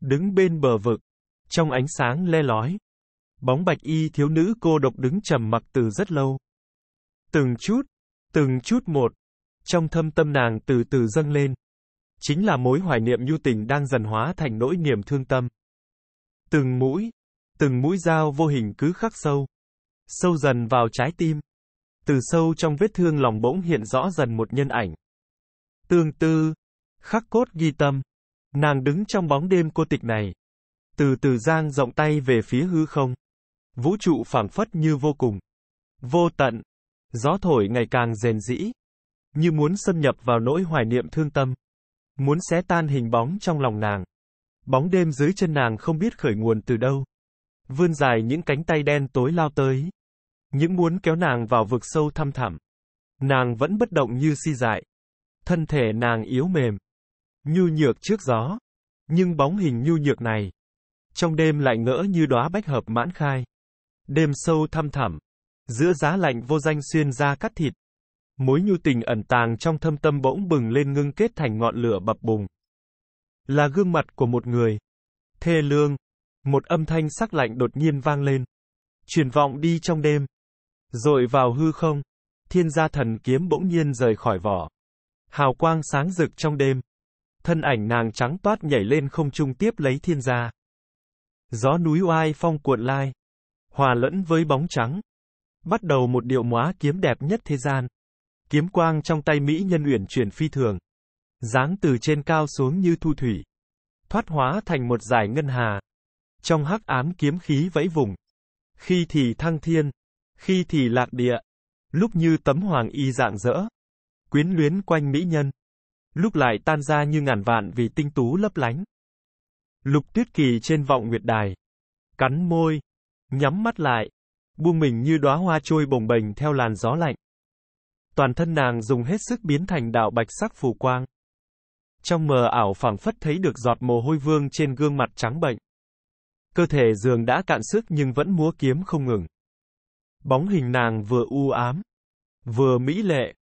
Speaker 1: Đứng bên bờ vực, trong ánh sáng le lói. Bóng bạch y thiếu nữ cô độc đứng trầm mặc từ rất lâu. Từng chút, từng chút một, trong thâm tâm nàng từ từ dâng lên. Chính là mối hoài niệm nhu tình đang dần hóa thành nỗi niềm thương tâm. Từng mũi, từng mũi dao vô hình cứ khắc sâu. Sâu dần vào trái tim. Từ sâu trong vết thương lòng bỗng hiện rõ dần một nhân ảnh. Tương tư, khắc cốt ghi tâm. Nàng đứng trong bóng đêm cô tịch này. Từ từ giang rộng tay về phía hư không. Vũ trụ phảng phất như vô cùng. Vô tận. Gió thổi ngày càng rèn rĩ. Như muốn xâm nhập vào nỗi hoài niệm thương tâm. Muốn xé tan hình bóng trong lòng nàng. Bóng đêm dưới chân nàng không biết khởi nguồn từ đâu. Vươn dài những cánh tay đen tối lao tới. Những muốn kéo nàng vào vực sâu thăm thẳm. Nàng vẫn bất động như si dại. Thân thể nàng yếu mềm. Nhu nhược trước gió. Nhưng bóng hình nhu nhược này. Trong đêm lại ngỡ như đóa bách hợp mãn khai. Đêm sâu thăm thẳm. Giữa giá lạnh vô danh xuyên ra cắt thịt. Mối nhu tình ẩn tàng trong thâm tâm bỗng bừng lên ngưng kết thành ngọn lửa bập bùng. Là gương mặt của một người. Thê lương. Một âm thanh sắc lạnh đột nhiên vang lên. Truyền vọng đi trong đêm. Rồi vào hư không, thiên gia thần kiếm bỗng nhiên rời khỏi vỏ. Hào quang sáng rực trong đêm. Thân ảnh nàng trắng toát nhảy lên không trung tiếp lấy thiên gia. Gió núi oai phong cuộn lai. Hòa lẫn với bóng trắng. Bắt đầu một điệu móa kiếm đẹp nhất thế gian. Kiếm quang trong tay Mỹ nhân uyển chuyển phi thường. Giáng từ trên cao xuống như thu thủy. Thoát hóa thành một dải ngân hà. Trong hắc ám kiếm khí vẫy vùng. Khi thì thăng thiên, khi thì lạc địa, lúc như tấm hoàng y dạng dỡ, quyến luyến quanh mỹ nhân, lúc lại tan ra như ngàn vạn vì tinh tú lấp lánh. Lục tuyết kỳ trên vọng nguyệt đài, cắn môi, nhắm mắt lại, buông mình như đóa hoa trôi bồng bềnh theo làn gió lạnh. Toàn thân nàng dùng hết sức biến thành đạo bạch sắc phù quang. Trong mờ ảo phảng phất thấy được giọt mồ hôi vương trên gương mặt trắng bệnh. Cơ thể dường đã cạn sức nhưng vẫn múa kiếm không ngừng. Bóng hình nàng vừa u ám, vừa mỹ lệ.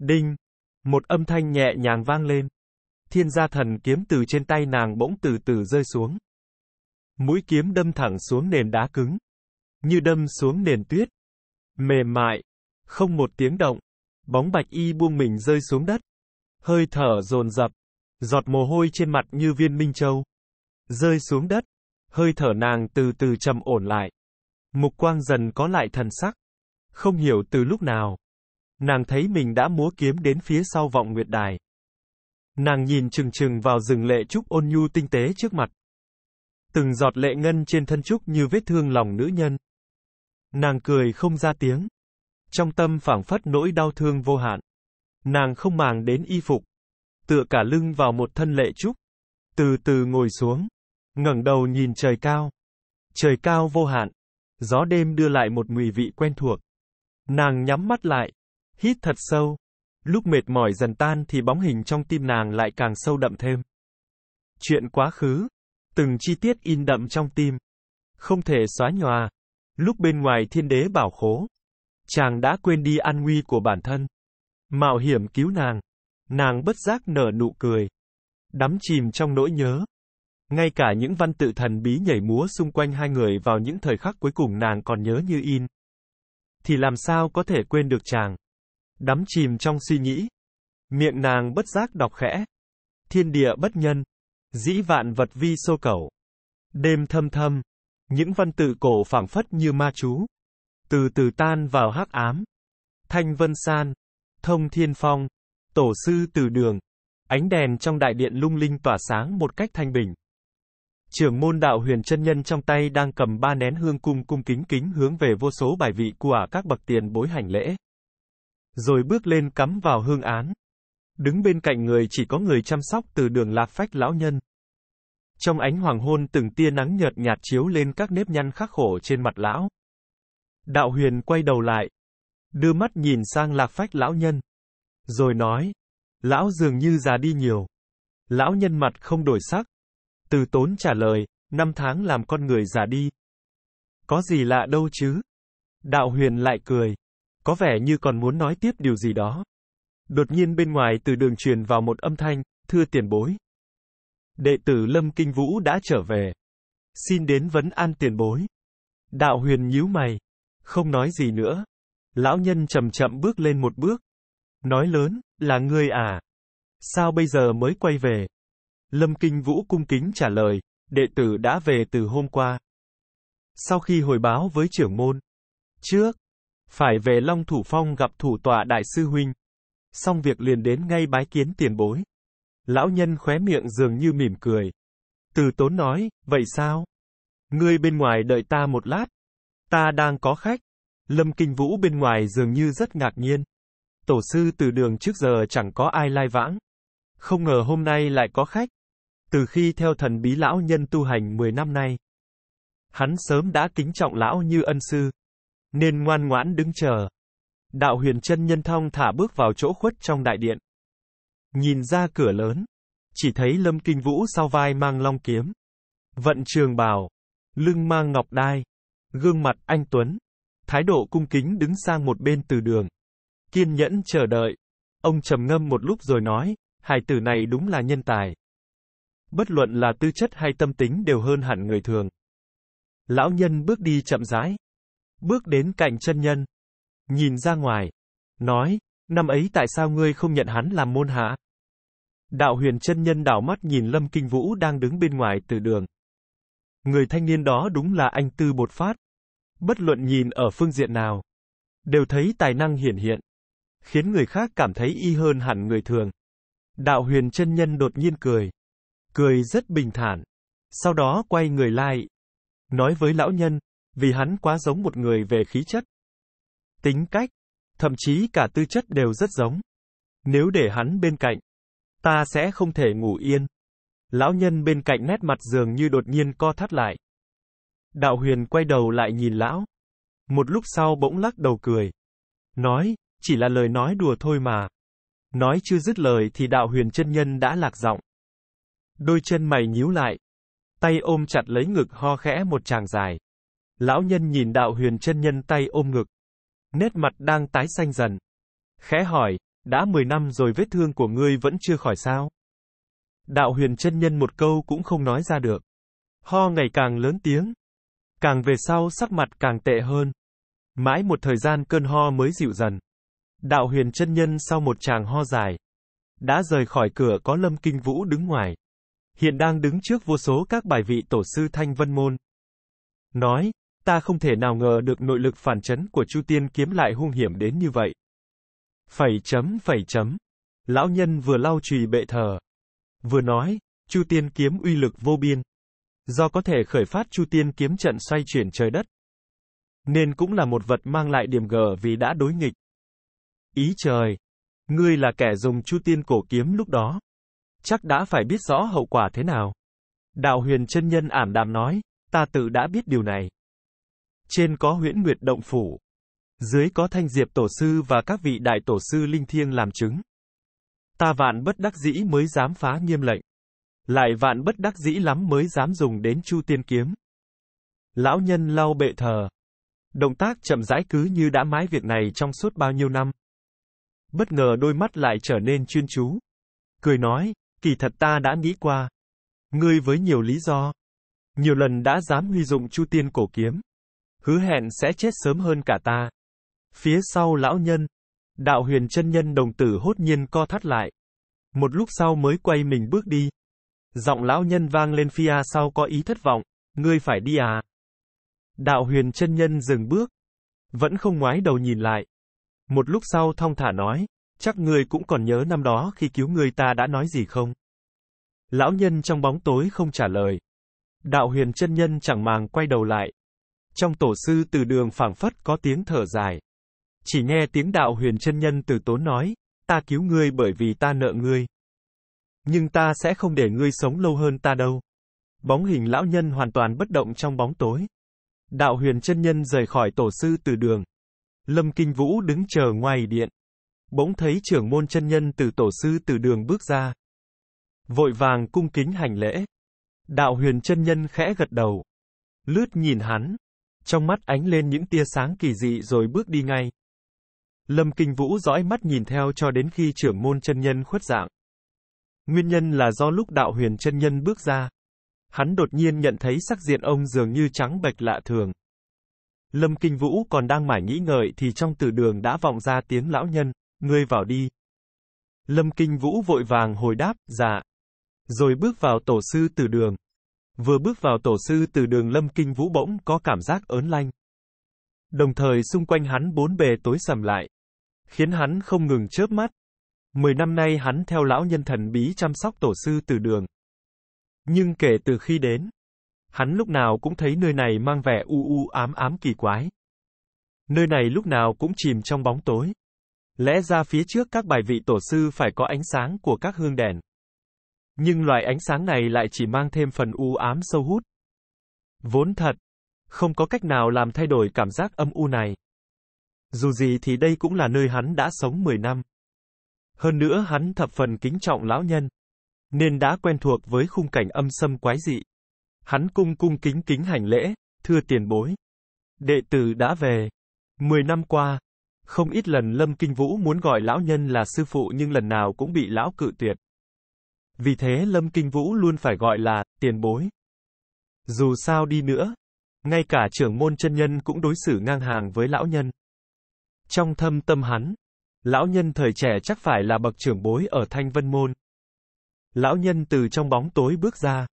Speaker 1: Đinh, một âm thanh nhẹ nhàng vang lên. Thiên gia thần kiếm từ trên tay nàng bỗng từ từ rơi xuống. Mũi kiếm đâm thẳng xuống nền đá cứng, như đâm xuống nền tuyết. Mềm mại, không một tiếng động, bóng bạch y buông mình rơi xuống đất. Hơi thở dồn dập, giọt mồ hôi trên mặt như viên minh châu. Rơi xuống đất, hơi thở nàng từ từ trầm ổn lại. Mục quang dần có lại thần sắc. Không hiểu từ lúc nào. Nàng thấy mình đã múa kiếm đến phía sau vọng nguyệt đài. Nàng nhìn chừng chừng vào rừng lệ trúc ôn nhu tinh tế trước mặt. Từng giọt lệ ngân trên thân trúc như vết thương lòng nữ nhân. Nàng cười không ra tiếng. Trong tâm phảng phất nỗi đau thương vô hạn. Nàng không màng đến y phục. Tựa cả lưng vào một thân lệ trúc. Từ từ ngồi xuống. ngẩng đầu nhìn trời cao. Trời cao vô hạn, gió đêm đưa lại một mùi vị quen thuộc. Nàng nhắm mắt lại, hít thật sâu. Lúc mệt mỏi dần tan thì bóng hình trong tim nàng lại càng sâu đậm thêm. Chuyện quá khứ, từng chi tiết in đậm trong tim, không thể xóa nhòa. Lúc bên ngoài thiên đế bảo khố, chàng đã quên đi an nguy của bản thân. Mạo hiểm cứu nàng, nàng bất giác nở nụ cười, đắm chìm trong nỗi nhớ. Ngay cả những văn tự thần bí nhảy múa xung quanh hai người vào những thời khắc cuối cùng nàng còn nhớ như in. Thì làm sao có thể quên được chàng? Đắm chìm trong suy nghĩ. Miệng nàng bất giác đọc khẽ. Thiên địa bất nhân. Dĩ vạn vật vi sô cẩu. Đêm thâm thâm. Những văn tự cổ phảng phất như ma chú. Từ từ tan vào hắc ám. Thanh vân san. Thông thiên phong. Tổ sư từ đường. Ánh đèn trong đại điện lung linh tỏa sáng một cách thanh bình trưởng môn đạo huyền chân nhân trong tay đang cầm ba nén hương cung cung kính kính hướng về vô số bài vị của các bậc tiền bối hành lễ. Rồi bước lên cắm vào hương án. Đứng bên cạnh người chỉ có người chăm sóc từ đường lạc phách lão nhân. Trong ánh hoàng hôn từng tia nắng nhợt nhạt chiếu lên các nếp nhăn khắc khổ trên mặt lão. Đạo huyền quay đầu lại. Đưa mắt nhìn sang lạc phách lão nhân. Rồi nói. Lão dường như già đi nhiều. Lão nhân mặt không đổi sắc, từ tốn trả lời, năm tháng làm con người già đi. Có gì lạ đâu chứ? Đạo huyền lại cười. Có vẻ như còn muốn nói tiếp điều gì đó. Đột nhiên bên ngoài từ đường truyền vào một âm thanh, thưa tiền bối. Đệ tử Lâm Kinh Vũ đã trở về. Xin đến vấn an tiền bối. Đạo huyền nhíu mày. Không nói gì nữa. Lão nhân chậm chậm bước lên một bước. Nói lớn, là ngươi à? Sao bây giờ mới quay về? Lâm Kinh Vũ cung kính trả lời, đệ tử đã về từ hôm qua. Sau khi hồi báo với trưởng môn, trước, phải về Long Thủ Phong gặp thủ tọa Đại sư Huynh. Xong việc liền đến ngay bái kiến tiền bối. Lão nhân khóe miệng dường như mỉm cười. Từ tốn nói, vậy sao? Ngươi bên ngoài đợi ta một lát. Ta đang có khách. Lâm Kinh Vũ bên ngoài dường như rất ngạc nhiên. Tổ sư từ đường trước giờ chẳng có ai lai vãng. Không ngờ hôm nay lại có khách. Từ khi theo thần bí lão nhân tu hành 10 năm nay, hắn sớm đã kính trọng lão như ân sư, nên ngoan ngoãn đứng chờ. Đạo huyền chân nhân thong thả bước vào chỗ khuất trong đại điện. Nhìn ra cửa lớn, chỉ thấy Lâm Kinh Vũ sau vai mang long kiếm, vận trường bào, lưng mang ngọc đai, gương mặt anh Tuấn, thái độ cung kính đứng sang một bên từ đường. Kiên nhẫn chờ đợi, ông trầm ngâm một lúc rồi nói, hài tử này đúng là nhân tài bất luận là tư chất hay tâm tính đều hơn hẳn người thường. Lão nhân bước đi chậm rãi, bước đến cạnh chân nhân, nhìn ra ngoài, nói, năm ấy tại sao ngươi không nhận hắn làm môn hạ? Đạo huyền chân nhân đảo mắt nhìn Lâm Kinh Vũ đang đứng bên ngoài từ đường. Người thanh niên đó đúng là anh tư bột phát. Bất luận nhìn ở phương diện nào, đều thấy tài năng hiển hiện, khiến người khác cảm thấy y hơn hẳn người thường. Đạo huyền chân nhân đột nhiên cười, cười rất bình thản. Sau đó quay người lại, nói với lão nhân, vì hắn quá giống một người về khí chất. Tính cách, thậm chí cả tư chất đều rất giống. Nếu để hắn bên cạnh, ta sẽ không thể ngủ yên. Lão nhân bên cạnh nét mặt dường như đột nhiên co thắt lại. Đạo huyền quay đầu lại nhìn lão. Một lúc sau bỗng lắc đầu cười. Nói, chỉ là lời nói đùa thôi mà. Nói chưa dứt lời thì đạo huyền chân nhân đã lạc giọng. Đôi chân mày nhíu lại. Tay ôm chặt lấy ngực ho khẽ một chàng dài. Lão nhân nhìn đạo huyền chân nhân tay ôm ngực. Nét mặt đang tái xanh dần. Khẽ hỏi, đã 10 năm rồi vết thương của ngươi vẫn chưa khỏi sao? Đạo huyền chân nhân một câu cũng không nói ra được. Ho ngày càng lớn tiếng. Càng về sau sắc mặt càng tệ hơn. Mãi một thời gian cơn ho mới dịu dần. Đạo huyền chân nhân sau một chàng ho dài. Đã rời khỏi cửa có lâm kinh vũ đứng ngoài hiện đang đứng trước vô số các bài vị tổ sư Thanh Vân Môn. Nói, ta không thể nào ngờ được nội lực phản chấn của Chu Tiên kiếm lại hung hiểm đến như vậy. Phẩy chấm phẩy chấm. Lão nhân vừa lau chùy bệ thờ. Vừa nói, Chu Tiên kiếm uy lực vô biên. Do có thể khởi phát Chu Tiên kiếm trận xoay chuyển trời đất. Nên cũng là một vật mang lại điểm gờ vì đã đối nghịch. Ý trời. Ngươi là kẻ dùng Chu Tiên cổ kiếm lúc đó chắc đã phải biết rõ hậu quả thế nào. Đạo huyền chân nhân ảm đạm nói, ta tự đã biết điều này. Trên có huyễn nguyệt động phủ, dưới có thanh diệp tổ sư và các vị đại tổ sư linh thiêng làm chứng. Ta vạn bất đắc dĩ mới dám phá nghiêm lệnh. Lại vạn bất đắc dĩ lắm mới dám dùng đến chu tiên kiếm. Lão nhân lau bệ thờ. Động tác chậm rãi cứ như đã mái việc này trong suốt bao nhiêu năm. Bất ngờ đôi mắt lại trở nên chuyên chú. Cười nói, Kỳ thật ta đã nghĩ qua. Ngươi với nhiều lý do. Nhiều lần đã dám huy dụng chu tiên cổ kiếm. Hứa hẹn sẽ chết sớm hơn cả ta. Phía sau lão nhân. Đạo huyền chân nhân đồng tử hốt nhiên co thắt lại. Một lúc sau mới quay mình bước đi. Giọng lão nhân vang lên phía sau có ý thất vọng. Ngươi phải đi à? Đạo huyền chân nhân dừng bước. Vẫn không ngoái đầu nhìn lại. Một lúc sau thong thả nói. Chắc ngươi cũng còn nhớ năm đó khi cứu ngươi ta đã nói gì không? Lão nhân trong bóng tối không trả lời. Đạo huyền chân nhân chẳng màng quay đầu lại. Trong tổ sư từ đường phảng phất có tiếng thở dài. Chỉ nghe tiếng đạo huyền chân nhân từ tốn nói, ta cứu ngươi bởi vì ta nợ ngươi. Nhưng ta sẽ không để ngươi sống lâu hơn ta đâu. Bóng hình lão nhân hoàn toàn bất động trong bóng tối. Đạo huyền chân nhân rời khỏi tổ sư từ đường. Lâm Kinh Vũ đứng chờ ngoài điện. Bỗng thấy trưởng môn chân nhân từ tổ sư từ đường bước ra. Vội vàng cung kính hành lễ. Đạo huyền chân nhân khẽ gật đầu. Lướt nhìn hắn. Trong mắt ánh lên những tia sáng kỳ dị rồi bước đi ngay. Lâm Kinh Vũ dõi mắt nhìn theo cho đến khi trưởng môn chân nhân khuất dạng. Nguyên nhân là do lúc đạo huyền chân nhân bước ra. Hắn đột nhiên nhận thấy sắc diện ông dường như trắng bệch lạ thường. Lâm Kinh Vũ còn đang mải nghĩ ngợi thì trong từ đường đã vọng ra tiếng lão nhân ngươi vào đi. Lâm Kinh Vũ vội vàng hồi đáp, dạ. Rồi bước vào tổ sư từ đường. Vừa bước vào tổ sư từ đường Lâm Kinh Vũ bỗng có cảm giác ớn lanh. Đồng thời xung quanh hắn bốn bề tối sầm lại. Khiến hắn không ngừng chớp mắt. Mười năm nay hắn theo lão nhân thần bí chăm sóc tổ sư từ đường. Nhưng kể từ khi đến, hắn lúc nào cũng thấy nơi này mang vẻ u u ám ám kỳ quái. Nơi này lúc nào cũng chìm trong bóng tối. Lẽ ra phía trước các bài vị tổ sư phải có ánh sáng của các hương đèn. Nhưng loại ánh sáng này lại chỉ mang thêm phần u ám sâu hút. Vốn thật, không có cách nào làm thay đổi cảm giác âm u này. Dù gì thì đây cũng là nơi hắn đã sống 10 năm. Hơn nữa hắn thập phần kính trọng lão nhân, nên đã quen thuộc với khung cảnh âm sâm quái dị. Hắn cung cung kính kính hành lễ, thưa tiền bối. Đệ tử đã về. Mười năm qua, không ít lần Lâm Kinh Vũ muốn gọi lão nhân là sư phụ nhưng lần nào cũng bị lão cự tuyệt. Vì thế Lâm Kinh Vũ luôn phải gọi là tiền bối. Dù sao đi nữa, ngay cả trưởng môn chân nhân cũng đối xử ngang hàng với lão nhân. Trong thâm tâm hắn, lão nhân thời trẻ chắc phải là bậc trưởng bối ở Thanh Vân Môn. Lão nhân từ trong bóng tối bước ra,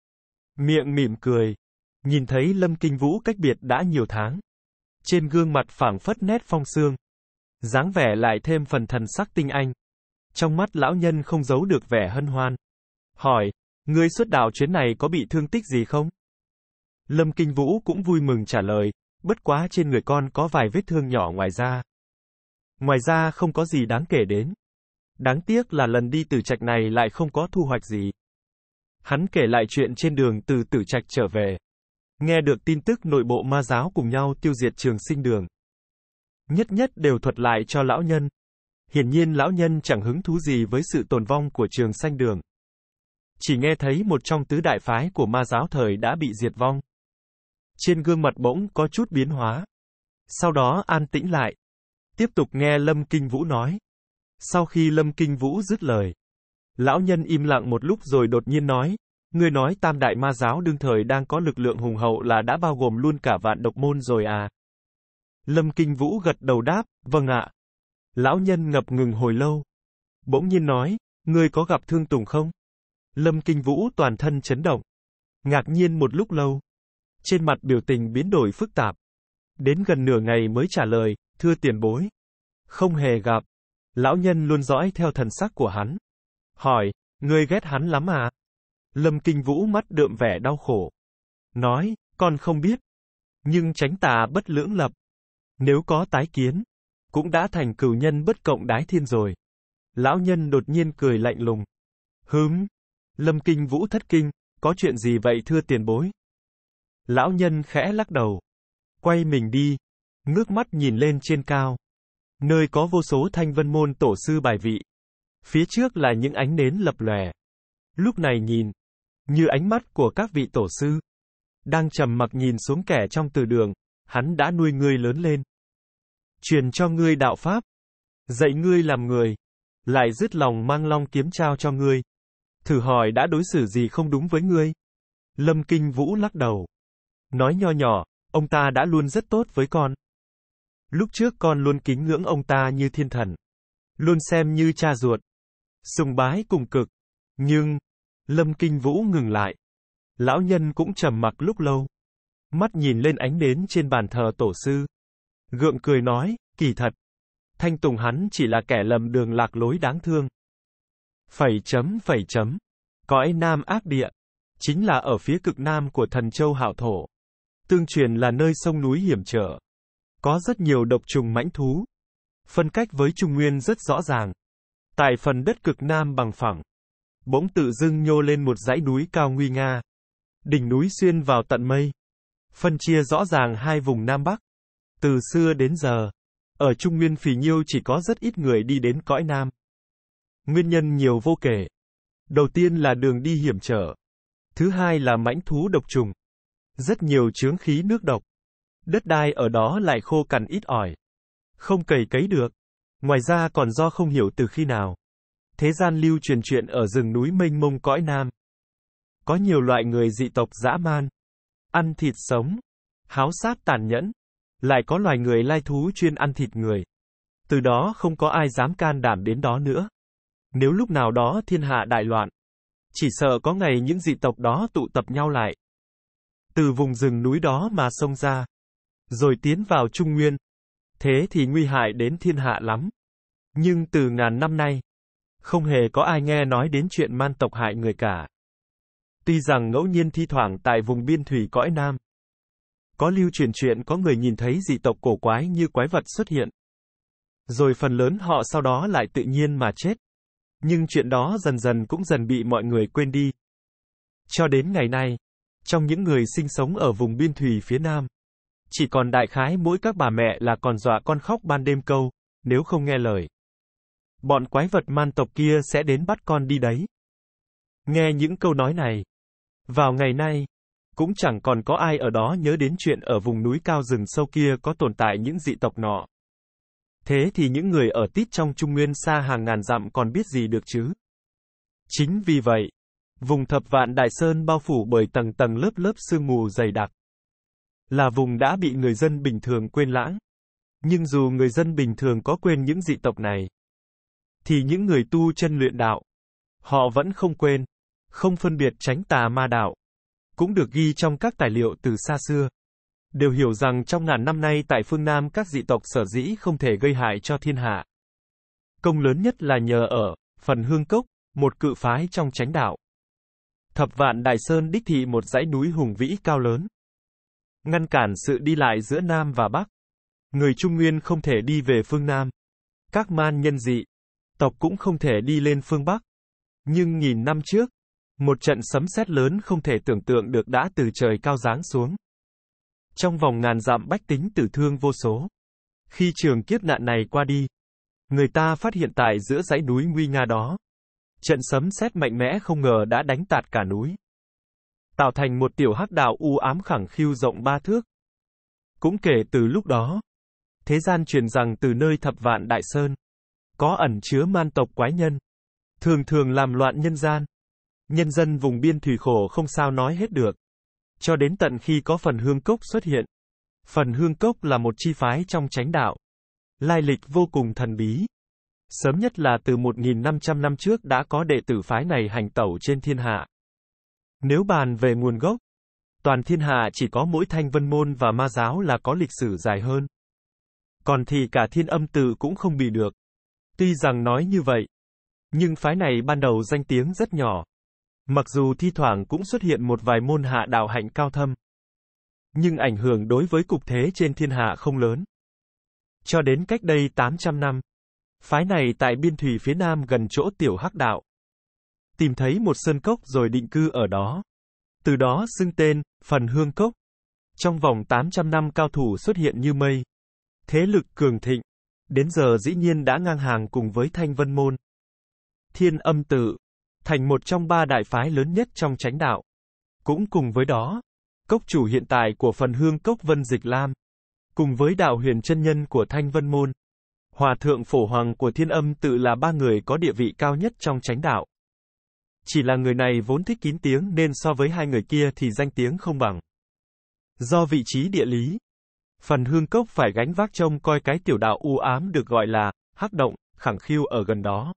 Speaker 1: miệng mỉm cười, nhìn thấy Lâm Kinh Vũ cách biệt đã nhiều tháng. Trên gương mặt phảng phất nét phong sương, dáng vẻ lại thêm phần thần sắc tinh anh. Trong mắt lão nhân không giấu được vẻ hân hoan. Hỏi, ngươi xuất đạo chuyến này có bị thương tích gì không? Lâm Kinh Vũ cũng vui mừng trả lời, bất quá trên người con có vài vết thương nhỏ ngoài ra. Ngoài ra không có gì đáng kể đến. Đáng tiếc là lần đi từ trạch này lại không có thu hoạch gì. Hắn kể lại chuyện trên đường từ tử trạch trở về. Nghe được tin tức nội bộ ma giáo cùng nhau tiêu diệt trường sinh đường nhất nhất đều thuật lại cho lão nhân. Hiển nhiên lão nhân chẳng hứng thú gì với sự tồn vong của trường sanh đường. Chỉ nghe thấy một trong tứ đại phái của ma giáo thời đã bị diệt vong. Trên gương mặt bỗng có chút biến hóa. Sau đó an tĩnh lại. Tiếp tục nghe Lâm Kinh Vũ nói. Sau khi Lâm Kinh Vũ dứt lời, lão nhân im lặng một lúc rồi đột nhiên nói, người nói tam đại ma giáo đương thời đang có lực lượng hùng hậu là đã bao gồm luôn cả vạn độc môn rồi à? Lâm Kinh Vũ gật đầu đáp, vâng ạ. Lão nhân ngập ngừng hồi lâu. Bỗng nhiên nói, ngươi có gặp Thương Tùng không? Lâm Kinh Vũ toàn thân chấn động. Ngạc nhiên một lúc lâu. Trên mặt biểu tình biến đổi phức tạp. Đến gần nửa ngày mới trả lời, thưa tiền bối. Không hề gặp. Lão nhân luôn dõi theo thần sắc của hắn. Hỏi, ngươi ghét hắn lắm à? Lâm Kinh Vũ mắt đượm vẻ đau khổ. Nói, con không biết. Nhưng tránh tà bất lưỡng lập. Nếu có tái kiến, cũng đã thành cửu nhân bất cộng đái thiên rồi. Lão nhân đột nhiên cười lạnh lùng. Hứng. Lâm kinh vũ thất kinh, có chuyện gì vậy thưa tiền bối? Lão nhân khẽ lắc đầu. Quay mình đi. Ngước mắt nhìn lên trên cao. Nơi có vô số thanh vân môn tổ sư bài vị. Phía trước là những ánh nến lập lòe. Lúc này nhìn. Như ánh mắt của các vị tổ sư. Đang trầm mặc nhìn xuống kẻ trong từ đường. Hắn đã nuôi ngươi lớn lên truyền cho ngươi đạo pháp, dạy ngươi làm người, lại dứt lòng mang long kiếm trao cho ngươi. Thử hỏi đã đối xử gì không đúng với ngươi? Lâm Kinh Vũ lắc đầu. Nói nho nhỏ, ông ta đã luôn rất tốt với con. Lúc trước con luôn kính ngưỡng ông ta như thiên thần. Luôn xem như cha ruột. Sùng bái cùng cực. Nhưng, Lâm Kinh Vũ ngừng lại. Lão nhân cũng trầm mặc lúc lâu. Mắt nhìn lên ánh đến trên bàn thờ tổ sư. Gượng cười nói, kỳ thật. Thanh Tùng hắn chỉ là kẻ lầm đường lạc lối đáng thương. Phẩy chấm phẩy chấm. Cõi Nam ác địa. Chính là ở phía cực Nam của thần châu hạo thổ. Tương truyền là nơi sông núi hiểm trở. Có rất nhiều độc trùng mãnh thú. Phân cách với Trung Nguyên rất rõ ràng. Tại phần đất cực Nam bằng phẳng. Bỗng tự dưng nhô lên một dãy núi cao nguy nga. Đỉnh núi xuyên vào tận mây. Phân chia rõ ràng hai vùng Nam Bắc. Từ xưa đến giờ, ở Trung Nguyên Phì Nhiêu chỉ có rất ít người đi đến cõi Nam. Nguyên nhân nhiều vô kể. Đầu tiên là đường đi hiểm trở. Thứ hai là mãnh thú độc trùng. Rất nhiều chướng khí nước độc. Đất đai ở đó lại khô cằn ít ỏi. Không cày cấy được. Ngoài ra còn do không hiểu từ khi nào. Thế gian lưu truyền chuyện ở rừng núi mênh mông cõi Nam. Có nhiều loại người dị tộc dã man. Ăn thịt sống. Háo sát tàn nhẫn. Lại có loài người lai thú chuyên ăn thịt người. Từ đó không có ai dám can đảm đến đó nữa. Nếu lúc nào đó thiên hạ đại loạn, chỉ sợ có ngày những dị tộc đó tụ tập nhau lại. Từ vùng rừng núi đó mà xông ra, rồi tiến vào Trung Nguyên. Thế thì nguy hại đến thiên hạ lắm. Nhưng từ ngàn năm nay, không hề có ai nghe nói đến chuyện man tộc hại người cả. Tuy rằng ngẫu nhiên thi thoảng tại vùng biên thủy cõi Nam, có lưu truyền chuyện có người nhìn thấy dị tộc cổ quái như quái vật xuất hiện. Rồi phần lớn họ sau đó lại tự nhiên mà chết. Nhưng chuyện đó dần dần cũng dần bị mọi người quên đi. Cho đến ngày nay, trong những người sinh sống ở vùng biên thủy phía Nam, chỉ còn đại khái mỗi các bà mẹ là còn dọa con khóc ban đêm câu, nếu không nghe lời. Bọn quái vật man tộc kia sẽ đến bắt con đi đấy. Nghe những câu nói này. Vào ngày nay, cũng chẳng còn có ai ở đó nhớ đến chuyện ở vùng núi cao rừng sâu kia có tồn tại những dị tộc nọ. Thế thì những người ở tít trong Trung Nguyên xa hàng ngàn dặm còn biết gì được chứ? Chính vì vậy, vùng thập vạn Đại Sơn bao phủ bởi tầng tầng lớp lớp sương mù dày đặc. Là vùng đã bị người dân bình thường quên lãng. Nhưng dù người dân bình thường có quên những dị tộc này, thì những người tu chân luyện đạo, họ vẫn không quên, không phân biệt tránh tà ma đạo cũng được ghi trong các tài liệu từ xa xưa. Đều hiểu rằng trong ngàn năm nay tại phương Nam các dị tộc sở dĩ không thể gây hại cho thiên hạ. Công lớn nhất là nhờ ở, phần hương cốc, một cự phái trong chánh đạo. Thập vạn Đại Sơn đích thị một dãy núi hùng vĩ cao lớn. Ngăn cản sự đi lại giữa Nam và Bắc. Người Trung Nguyên không thể đi về phương Nam. Các man nhân dị, tộc cũng không thể đi lên phương Bắc. Nhưng nghìn năm trước, một trận sấm sét lớn không thể tưởng tượng được đã từ trời cao giáng xuống. Trong vòng ngàn dặm bách tính tử thương vô số. Khi trường kiếp nạn này qua đi, người ta phát hiện tại giữa dãy núi nguy nga đó. Trận sấm sét mạnh mẽ không ngờ đã đánh tạt cả núi. Tạo thành một tiểu hắc đạo u ám khẳng khiu rộng ba thước. Cũng kể từ lúc đó, thế gian truyền rằng từ nơi thập vạn đại sơn, có ẩn chứa man tộc quái nhân, thường thường làm loạn nhân gian nhân dân vùng biên thủy khổ không sao nói hết được. Cho đến tận khi có phần hương cốc xuất hiện. Phần hương cốc là một chi phái trong chánh đạo. Lai lịch vô cùng thần bí. Sớm nhất là từ 1.500 năm trước đã có đệ tử phái này hành tẩu trên thiên hạ. Nếu bàn về nguồn gốc, toàn thiên hạ chỉ có mỗi thanh vân môn và ma giáo là có lịch sử dài hơn. Còn thì cả thiên âm tự cũng không bị được. Tuy rằng nói như vậy, nhưng phái này ban đầu danh tiếng rất nhỏ. Mặc dù thi thoảng cũng xuất hiện một vài môn hạ đạo hạnh cao thâm, nhưng ảnh hưởng đối với cục thế trên thiên hạ không lớn. Cho đến cách đây 800 năm, phái này tại biên thủy phía nam gần chỗ tiểu hắc đạo, tìm thấy một sơn cốc rồi định cư ở đó. Từ đó xưng tên, phần hương cốc. Trong vòng 800 năm cao thủ xuất hiện như mây. Thế lực cường thịnh, đến giờ dĩ nhiên đã ngang hàng cùng với thanh vân môn. Thiên âm tự, thành một trong ba đại phái lớn nhất trong chánh đạo. Cũng cùng với đó, cốc chủ hiện tại của phần hương cốc Vân Dịch Lam, cùng với đạo huyền chân nhân của Thanh Vân Môn, Hòa thượng phổ hoàng của thiên âm tự là ba người có địa vị cao nhất trong chánh đạo. Chỉ là người này vốn thích kín tiếng nên so với hai người kia thì danh tiếng không bằng. Do vị trí địa lý, phần hương cốc phải gánh vác trông coi cái tiểu đạo u ám được gọi là, hắc động, khẳng khiu ở gần đó.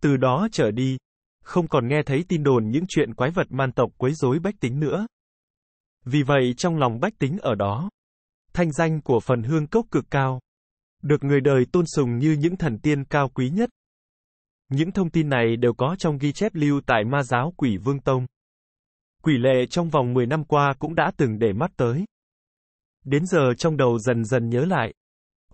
Speaker 1: Từ đó trở đi, không còn nghe thấy tin đồn những chuyện quái vật man tộc quấy rối bách tính nữa. Vì vậy trong lòng bách tính ở đó, thanh danh của phần hương cốc cực cao, được người đời tôn sùng như những thần tiên cao quý nhất. Những thông tin này đều có trong ghi chép lưu tại ma giáo quỷ vương tông. Quỷ lệ trong vòng 10 năm qua cũng đã từng để mắt tới. Đến giờ trong đầu dần dần nhớ lại.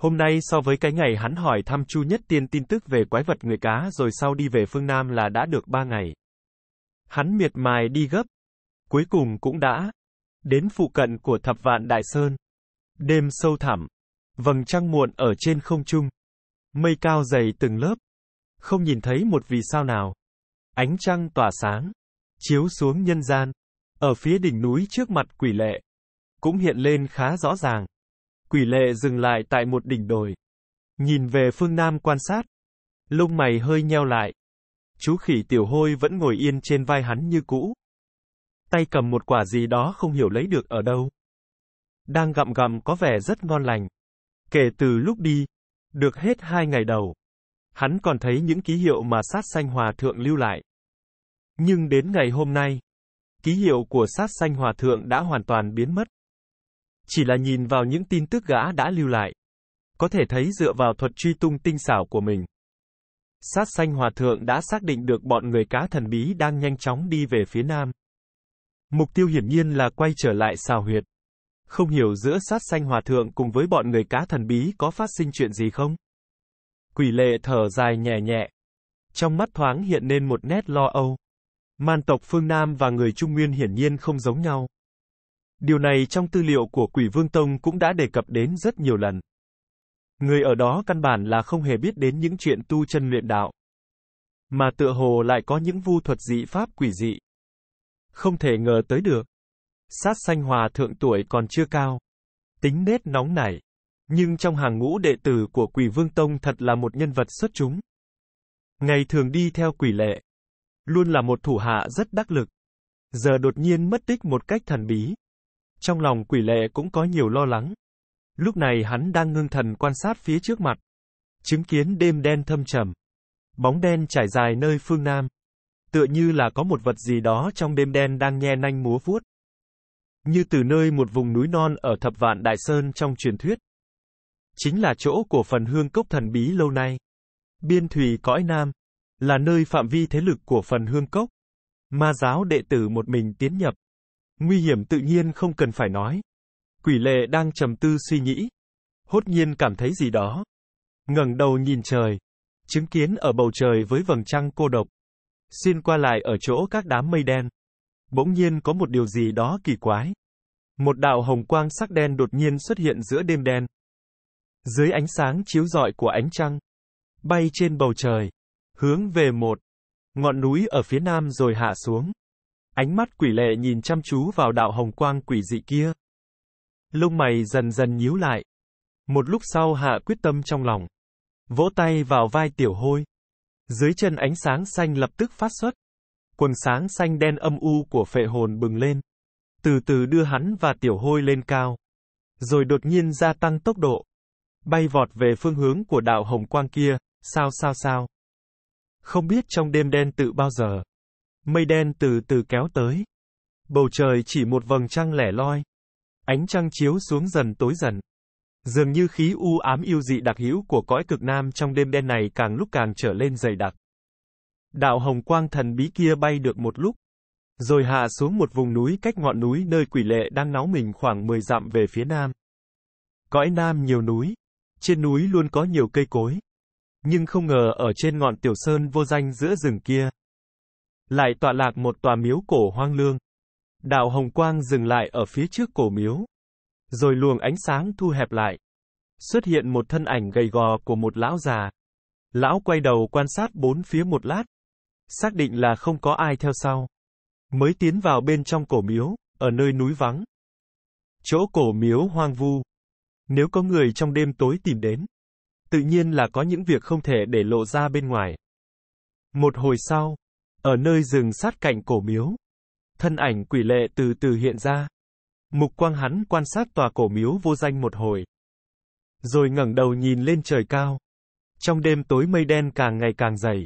Speaker 1: Hôm nay so với cái ngày hắn hỏi thăm Chu Nhất Tiên tin tức về quái vật người cá rồi sau đi về phương Nam là đã được ba ngày. Hắn miệt mài đi gấp. Cuối cùng cũng đã đến phụ cận của thập vạn Đại Sơn. Đêm sâu thẳm. Vầng trăng muộn ở trên không trung. Mây cao dày từng lớp. Không nhìn thấy một vì sao nào. Ánh trăng tỏa sáng. Chiếu xuống nhân gian. Ở phía đỉnh núi trước mặt quỷ lệ. Cũng hiện lên khá rõ ràng. Quỷ lệ dừng lại tại một đỉnh đồi. Nhìn về phương Nam quan sát. Lông mày hơi nheo lại. Chú khỉ tiểu hôi vẫn ngồi yên trên vai hắn như cũ. Tay cầm một quả gì đó không hiểu lấy được ở đâu. Đang gặm gặm có vẻ rất ngon lành. Kể từ lúc đi, được hết hai ngày đầu. Hắn còn thấy những ký hiệu mà sát sanh hòa thượng lưu lại. Nhưng đến ngày hôm nay, ký hiệu của sát sanh hòa thượng đã hoàn toàn biến mất. Chỉ là nhìn vào những tin tức gã đã lưu lại. Có thể thấy dựa vào thuật truy tung tinh xảo của mình. Sát sanh hòa thượng đã xác định được bọn người cá thần bí đang nhanh chóng đi về phía nam. Mục tiêu hiển nhiên là quay trở lại xào huyệt. Không hiểu giữa sát sanh hòa thượng cùng với bọn người cá thần bí có phát sinh chuyện gì không? Quỷ lệ thở dài nhẹ nhẹ. Trong mắt thoáng hiện nên một nét lo âu. Man tộc phương Nam và người Trung Nguyên hiển nhiên không giống nhau. Điều này trong tư liệu của Quỷ Vương Tông cũng đã đề cập đến rất nhiều lần. Người ở đó căn bản là không hề biết đến những chuyện tu chân luyện đạo. Mà tựa hồ lại có những vu thuật dị pháp quỷ dị. Không thể ngờ tới được. Sát sanh hòa thượng tuổi còn chưa cao. Tính nết nóng nảy. Nhưng trong hàng ngũ đệ tử của quỷ vương tông thật là một nhân vật xuất chúng. Ngày thường đi theo quỷ lệ. Luôn là một thủ hạ rất đắc lực. Giờ đột nhiên mất tích một cách thần bí. Trong lòng quỷ lệ cũng có nhiều lo lắng. Lúc này hắn đang ngưng thần quan sát phía trước mặt. Chứng kiến đêm đen thâm trầm. Bóng đen trải dài nơi phương Nam. Tựa như là có một vật gì đó trong đêm đen đang nhe nanh múa vuốt. Như từ nơi một vùng núi non ở thập vạn Đại Sơn trong truyền thuyết. Chính là chỗ của phần hương cốc thần bí lâu nay. Biên thủy cõi Nam. Là nơi phạm vi thế lực của phần hương cốc. Ma giáo đệ tử một mình tiến nhập. Nguy hiểm tự nhiên không cần phải nói. Quỷ lệ đang trầm tư suy nghĩ. Hốt nhiên cảm thấy gì đó. ngẩng đầu nhìn trời. Chứng kiến ở bầu trời với vầng trăng cô độc. Xin qua lại ở chỗ các đám mây đen. Bỗng nhiên có một điều gì đó kỳ quái. Một đạo hồng quang sắc đen đột nhiên xuất hiện giữa đêm đen. Dưới ánh sáng chiếu rọi của ánh trăng. Bay trên bầu trời. Hướng về một ngọn núi ở phía nam rồi hạ xuống. Ánh mắt quỷ lệ nhìn chăm chú vào đạo hồng quang quỷ dị kia. Lông mày dần dần nhíu lại. Một lúc sau hạ quyết tâm trong lòng. Vỗ tay vào vai tiểu hôi. Dưới chân ánh sáng xanh lập tức phát xuất. Quần sáng xanh đen âm u của phệ hồn bừng lên. Từ từ đưa hắn và tiểu hôi lên cao. Rồi đột nhiên gia tăng tốc độ. Bay vọt về phương hướng của đạo hồng quang kia, sao sao sao. Không biết trong đêm đen tự bao giờ, Mây đen từ từ kéo tới. Bầu trời chỉ một vầng trăng lẻ loi. Ánh trăng chiếu xuống dần tối dần. Dường như khí u ám yêu dị đặc hữu của cõi cực nam trong đêm đen này càng lúc càng trở lên dày đặc. Đạo hồng quang thần bí kia bay được một lúc, rồi hạ xuống một vùng núi cách ngọn núi nơi quỷ lệ đang náo mình khoảng 10 dặm về phía nam. Cõi nam nhiều núi, trên núi luôn có nhiều cây cối. Nhưng không ngờ ở trên ngọn tiểu sơn vô danh giữa rừng kia, lại tọa lạc một tòa miếu cổ hoang lương. Đạo hồng quang dừng lại ở phía trước cổ miếu, rồi luồng ánh sáng thu hẹp lại. Xuất hiện một thân ảnh gầy gò của một lão già. Lão quay đầu quan sát bốn phía một lát, xác định là không có ai theo sau. Mới tiến vào bên trong cổ miếu, ở nơi núi vắng. Chỗ cổ miếu hoang vu. Nếu có người trong đêm tối tìm đến, tự nhiên là có những việc không thể để lộ ra bên ngoài. Một hồi sau, ở nơi rừng sát cạnh cổ miếu, thân ảnh quỷ lệ từ từ hiện ra. Mục quang hắn quan sát tòa cổ miếu vô danh một hồi. Rồi ngẩng đầu nhìn lên trời cao. Trong đêm tối mây đen càng ngày càng dày.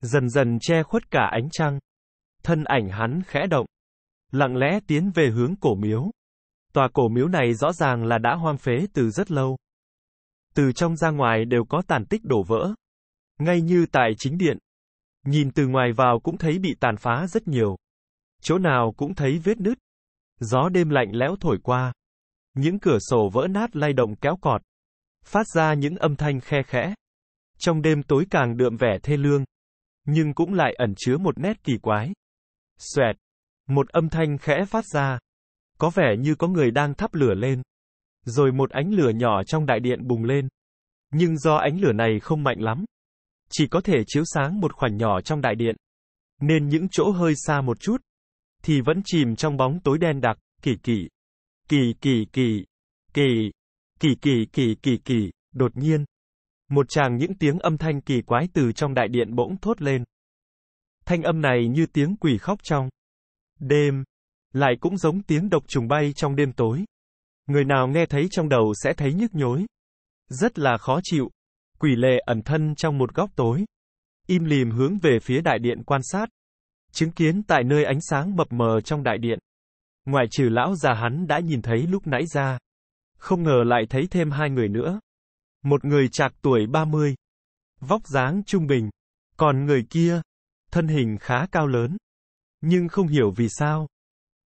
Speaker 1: Dần dần che khuất cả ánh trăng. Thân ảnh hắn khẽ động. Lặng lẽ tiến về hướng cổ miếu. Tòa cổ miếu này rõ ràng là đã hoang phế từ rất lâu. Từ trong ra ngoài đều có tàn tích đổ vỡ. Ngay như tại chính điện, Nhìn từ ngoài vào cũng thấy bị tàn phá rất nhiều. Chỗ nào cũng thấy vết nứt. Gió đêm lạnh lẽo thổi qua. Những cửa sổ vỡ nát lay động kéo cọt. Phát ra những âm thanh khe khẽ. Trong đêm tối càng đượm vẻ thê lương. Nhưng cũng lại ẩn chứa một nét kỳ quái. Xoẹt. Một âm thanh khẽ phát ra. Có vẻ như có người đang thắp lửa lên. Rồi một ánh lửa nhỏ trong đại điện bùng lên. Nhưng do ánh lửa này không mạnh lắm, chỉ có thể chiếu sáng một khoảnh nhỏ trong đại điện. Nên những chỗ hơi xa một chút, thì vẫn chìm trong bóng tối đen đặc, kỳ kỳ. Kỳ kỳ kỳ, kỳ, kỳ kỳ kỳ kỳ kỳ, đột nhiên. Một chàng những tiếng âm thanh kỳ quái từ trong đại điện bỗng thốt lên. Thanh âm này như tiếng quỷ khóc trong. Đêm, lại cũng giống tiếng độc trùng bay trong đêm tối. Người nào nghe thấy trong đầu sẽ thấy nhức nhối. Rất là khó chịu. Quỷ lệ ẩn thân trong một góc tối. Im lìm hướng về phía đại điện quan sát. Chứng kiến tại nơi ánh sáng mập mờ trong đại điện. Ngoại trừ lão già hắn đã nhìn thấy lúc nãy ra. Không ngờ lại thấy thêm hai người nữa. Một người chạc tuổi 30. Vóc dáng trung bình. Còn người kia, thân hình khá cao lớn. Nhưng không hiểu vì sao.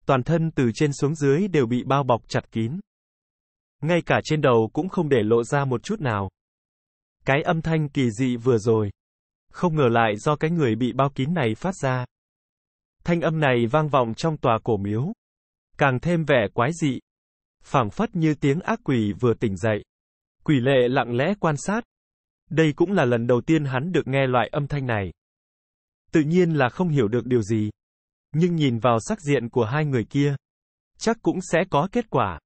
Speaker 1: Toàn thân từ trên xuống dưới đều bị bao bọc chặt kín. Ngay cả trên đầu cũng không để lộ ra một chút nào. Cái âm thanh kỳ dị vừa rồi. Không ngờ lại do cái người bị bao kín này phát ra. Thanh âm này vang vọng trong tòa cổ miếu. Càng thêm vẻ quái dị. phảng phất như tiếng ác quỷ vừa tỉnh dậy. Quỷ lệ lặng lẽ quan sát. Đây cũng là lần đầu tiên hắn được nghe loại âm thanh này. Tự nhiên là không hiểu được điều gì. Nhưng nhìn vào sắc diện của hai người kia, chắc cũng sẽ có kết quả.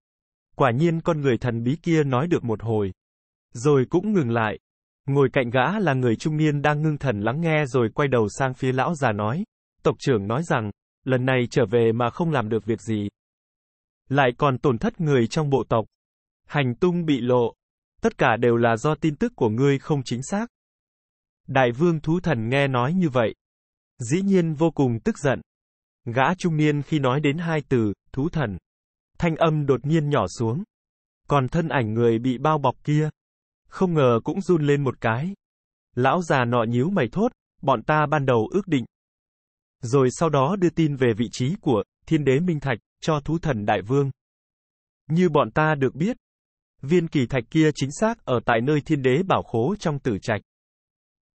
Speaker 1: Quả nhiên con người thần bí kia nói được một hồi. Rồi cũng ngừng lại. Ngồi cạnh gã là người trung niên đang ngưng thần lắng nghe rồi quay đầu sang phía lão già nói. Tộc trưởng nói rằng, lần này trở về mà không làm được việc gì. Lại còn tổn thất người trong bộ tộc. Hành tung bị lộ. Tất cả đều là do tin tức của ngươi không chính xác. Đại vương thú thần nghe nói như vậy. Dĩ nhiên vô cùng tức giận. Gã trung niên khi nói đến hai từ, thú thần. Thanh âm đột nhiên nhỏ xuống. Còn thân ảnh người bị bao bọc kia, không ngờ cũng run lên một cái. Lão già nọ nhíu mày thốt, bọn ta ban đầu ước định. Rồi sau đó đưa tin về vị trí của thiên đế Minh Thạch, cho thú thần đại vương. Như bọn ta được biết, viên kỳ thạch kia chính xác ở tại nơi thiên đế bảo khố trong tử trạch.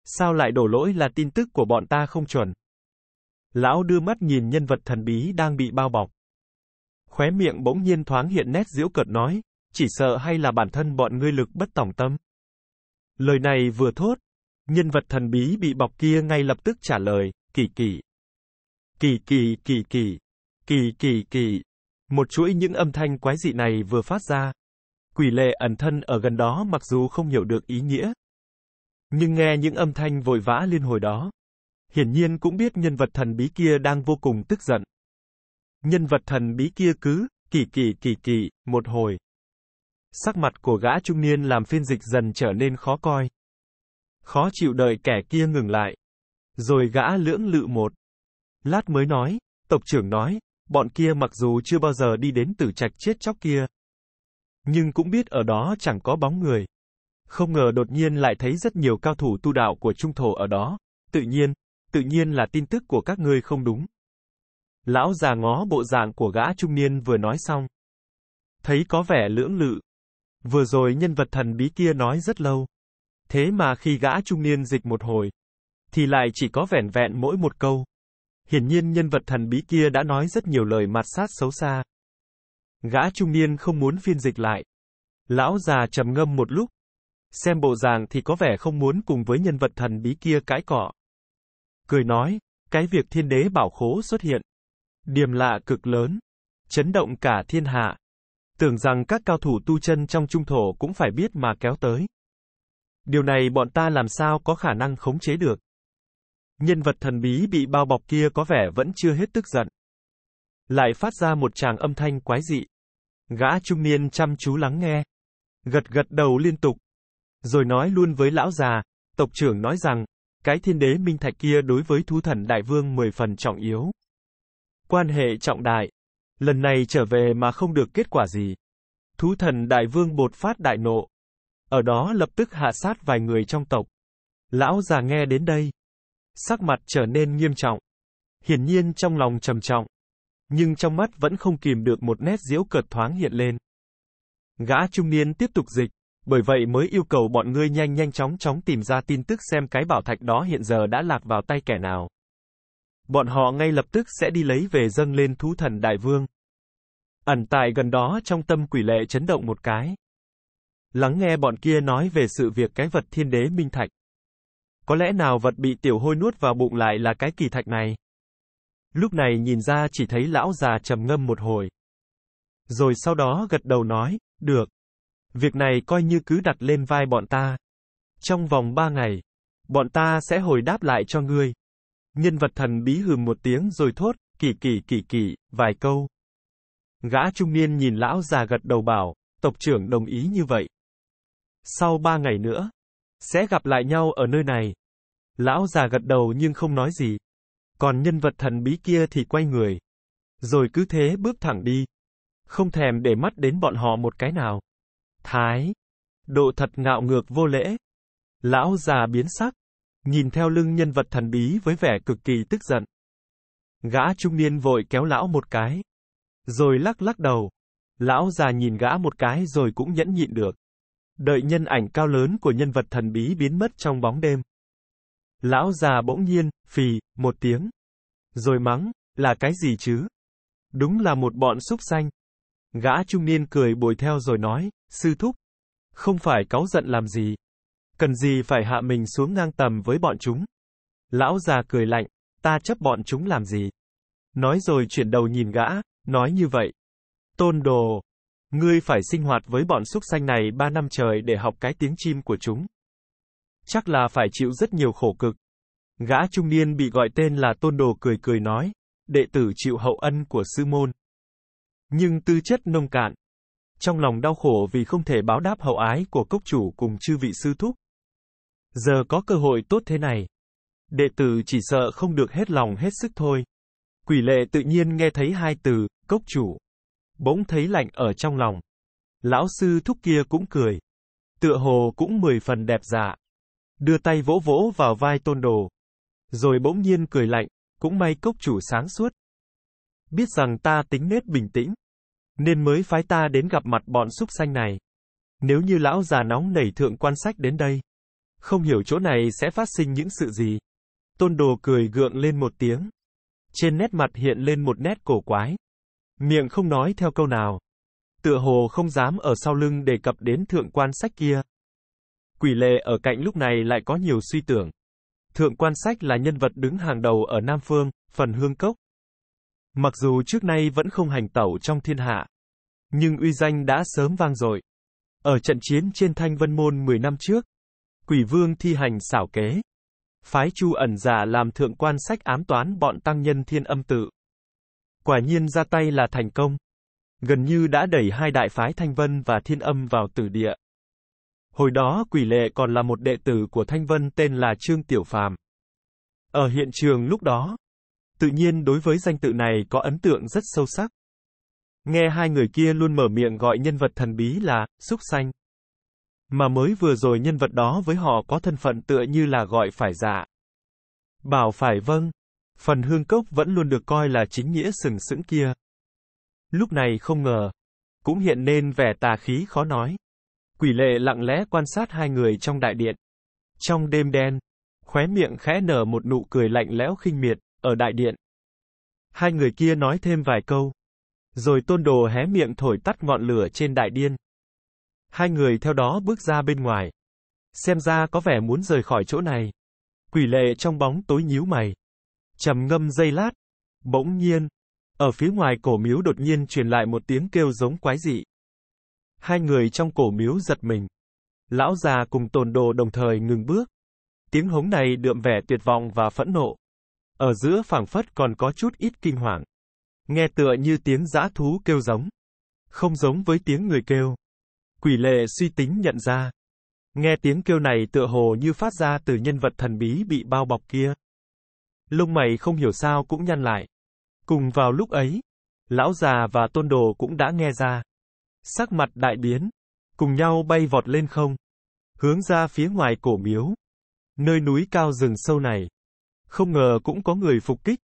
Speaker 1: Sao lại đổ lỗi là tin tức của bọn ta không chuẩn? Lão đưa mắt nhìn nhân vật thần bí đang bị bao bọc. Khóe miệng bỗng nhiên thoáng hiện nét diễu cợt nói, chỉ sợ hay là bản thân bọn ngươi lực bất tòng tâm. Lời này vừa thốt, nhân vật thần bí bị bọc kia ngay lập tức trả lời, kỳ kỳ. Kỳ kỳ kỳ kỳ, kỳ kỳ kỳ. Một chuỗi những âm thanh quái dị này vừa phát ra. Quỷ lệ ẩn thân ở gần đó mặc dù không hiểu được ý nghĩa. Nhưng nghe những âm thanh vội vã liên hồi đó. Hiển nhiên cũng biết nhân vật thần bí kia đang vô cùng tức giận. Nhân vật thần bí kia cứ, kỳ kỳ kỳ kỳ, một hồi, Sắc mặt của gã trung niên làm phiên dịch dần trở nên khó coi. Khó chịu đợi kẻ kia ngừng lại. Rồi gã lưỡng lự một. Lát mới nói, tộc trưởng nói, bọn kia mặc dù chưa bao giờ đi đến tử trạch chết chóc kia. Nhưng cũng biết ở đó chẳng có bóng người. Không ngờ đột nhiên lại thấy rất nhiều cao thủ tu đạo của trung thổ ở đó. Tự nhiên, tự nhiên là tin tức của các ngươi không đúng. Lão già ngó bộ dạng của gã trung niên vừa nói xong. Thấy có vẻ lưỡng lự, Vừa rồi nhân vật thần bí kia nói rất lâu. Thế mà khi gã trung niên dịch một hồi, thì lại chỉ có vẻn vẹn mỗi một câu. Hiển nhiên nhân vật thần bí kia đã nói rất nhiều lời mặt sát xấu xa. Gã trung niên không muốn phiên dịch lại. Lão già trầm ngâm một lúc. Xem bộ dạng thì có vẻ không muốn cùng với nhân vật thần bí kia cãi cọ. Cười nói, cái việc thiên đế bảo khố xuất hiện. điềm lạ cực lớn. Chấn động cả thiên hạ tưởng rằng các cao thủ tu chân trong trung thổ cũng phải biết mà kéo tới. Điều này bọn ta làm sao có khả năng khống chế được. Nhân vật thần bí bị bao bọc kia có vẻ vẫn chưa hết tức giận. Lại phát ra một tràng âm thanh quái dị. Gã trung niên chăm chú lắng nghe. Gật gật đầu liên tục. Rồi nói luôn với lão già, tộc trưởng nói rằng, cái thiên đế minh thạch kia đối với thú thần đại vương mười phần trọng yếu. Quan hệ trọng đại, Lần này trở về mà không được kết quả gì. Thú thần đại vương bột phát đại nộ. Ở đó lập tức hạ sát vài người trong tộc. Lão già nghe đến đây. Sắc mặt trở nên nghiêm trọng. Hiển nhiên trong lòng trầm trọng. Nhưng trong mắt vẫn không kìm được một nét diễu cợt thoáng hiện lên. Gã trung niên tiếp tục dịch. Bởi vậy mới yêu cầu bọn ngươi nhanh nhanh chóng chóng tìm ra tin tức xem cái bảo thạch đó hiện giờ đã lạc vào tay kẻ nào bọn họ ngay lập tức sẽ đi lấy về dâng lên thú thần đại vương. Ẩn tại gần đó trong tâm quỷ lệ chấn động một cái. Lắng nghe bọn kia nói về sự việc cái vật thiên đế minh thạch. Có lẽ nào vật bị tiểu hôi nuốt vào bụng lại là cái kỳ thạch này. Lúc này nhìn ra chỉ thấy lão già trầm ngâm một hồi. Rồi sau đó gật đầu nói, được. Việc này coi như cứ đặt lên vai bọn ta. Trong vòng ba ngày, bọn ta sẽ hồi đáp lại cho ngươi. Nhân vật thần bí hừm một tiếng rồi thốt, kỳ kỳ kỳ kỳ, vài câu. Gã trung niên nhìn lão già gật đầu bảo, tộc trưởng đồng ý như vậy. Sau ba ngày nữa, sẽ gặp lại nhau ở nơi này. Lão già gật đầu nhưng không nói gì. Còn nhân vật thần bí kia thì quay người. Rồi cứ thế bước thẳng đi. Không thèm để mắt đến bọn họ một cái nào. Thái. Độ thật ngạo ngược vô lễ. Lão già biến sắc nhìn theo lưng nhân vật thần bí với vẻ cực kỳ tức giận. Gã trung niên vội kéo lão một cái, rồi lắc lắc đầu. Lão già nhìn gã một cái rồi cũng nhẫn nhịn được. Đợi nhân ảnh cao lớn của nhân vật thần bí biến mất trong bóng đêm. Lão già bỗng nhiên, phì, một tiếng. Rồi mắng, là cái gì chứ? Đúng là một bọn súc xanh. Gã trung niên cười bồi theo rồi nói, sư thúc. Không phải cáu giận làm gì, Cần gì phải hạ mình xuống ngang tầm với bọn chúng? Lão già cười lạnh, ta chấp bọn chúng làm gì? Nói rồi chuyển đầu nhìn gã, nói như vậy. Tôn đồ, ngươi phải sinh hoạt với bọn súc sanh này ba năm trời để học cái tiếng chim của chúng. Chắc là phải chịu rất nhiều khổ cực. Gã trung niên bị gọi tên là tôn đồ cười cười nói, đệ tử chịu hậu ân của sư môn. Nhưng tư chất nông cạn. Trong lòng đau khổ vì không thể báo đáp hậu ái của cốc chủ cùng chư vị sư thúc, Giờ có cơ hội tốt thế này. Đệ tử chỉ sợ không được hết lòng hết sức thôi. Quỷ lệ tự nhiên nghe thấy hai từ, cốc chủ. Bỗng thấy lạnh ở trong lòng. Lão sư thúc kia cũng cười. Tựa hồ cũng mười phần đẹp dạ. Đưa tay vỗ vỗ vào vai tôn đồ. Rồi bỗng nhiên cười lạnh, cũng may cốc chủ sáng suốt. Biết rằng ta tính nết bình tĩnh. Nên mới phái ta đến gặp mặt bọn súc sanh này. Nếu như lão già nóng nảy thượng quan sách đến đây, không hiểu chỗ này sẽ phát sinh những sự gì. Tôn đồ cười gượng lên một tiếng. Trên nét mặt hiện lên một nét cổ quái. Miệng không nói theo câu nào. Tựa hồ không dám ở sau lưng đề cập đến thượng quan sách kia. Quỷ lệ ở cạnh lúc này lại có nhiều suy tưởng. Thượng quan sách là nhân vật đứng hàng đầu ở Nam Phương, phần hương cốc. Mặc dù trước nay vẫn không hành tẩu trong thiên hạ, nhưng uy danh đã sớm vang dội. Ở trận chiến trên Thanh Vân Môn 10 năm trước, Quỷ vương thi hành xảo kế. Phái chu ẩn giả làm thượng quan sách ám toán bọn tăng nhân thiên âm tự. Quả nhiên ra tay là thành công. Gần như đã đẩy hai đại phái Thanh Vân và Thiên Âm vào tử địa. Hồi đó quỷ lệ còn là một đệ tử của Thanh Vân tên là Trương Tiểu Phàm. Ở hiện trường lúc đó, tự nhiên đối với danh tự này có ấn tượng rất sâu sắc. Nghe hai người kia luôn mở miệng gọi nhân vật thần bí là, xúc xanh. Mà mới vừa rồi nhân vật đó với họ có thân phận tựa như là gọi phải dạ. Bảo phải vâng. Phần hương cốc vẫn luôn được coi là chính nghĩa sừng sững kia. Lúc này không ngờ. Cũng hiện nên vẻ tà khí khó nói. Quỷ lệ lặng lẽ quan sát hai người trong đại điện. Trong đêm đen, khóe miệng khẽ nở một nụ cười lạnh lẽo khinh miệt, ở đại điện. Hai người kia nói thêm vài câu. Rồi tôn đồ hé miệng thổi tắt ngọn lửa trên đại điên. Hai người theo đó bước ra bên ngoài. Xem ra có vẻ muốn rời khỏi chỗ này. Quỷ lệ trong bóng tối nhíu mày. trầm ngâm dây lát. Bỗng nhiên. Ở phía ngoài cổ miếu đột nhiên truyền lại một tiếng kêu giống quái dị. Hai người trong cổ miếu giật mình. Lão già cùng tồn đồ đồng thời ngừng bước. Tiếng hống này đượm vẻ tuyệt vọng và phẫn nộ. Ở giữa phảng phất còn có chút ít kinh hoàng. Nghe tựa như tiếng dã thú kêu giống. Không giống với tiếng người kêu. Quỷ lệ suy tính nhận ra. Nghe tiếng kêu này tựa hồ như phát ra từ nhân vật thần bí bị bao bọc kia. Lông mày không hiểu sao cũng nhăn lại. Cùng vào lúc ấy, lão già và tôn đồ cũng đã nghe ra. Sắc mặt đại biến, cùng nhau bay vọt lên không, hướng ra phía ngoài cổ miếu. Nơi núi cao rừng sâu này, không ngờ cũng có người phục kích.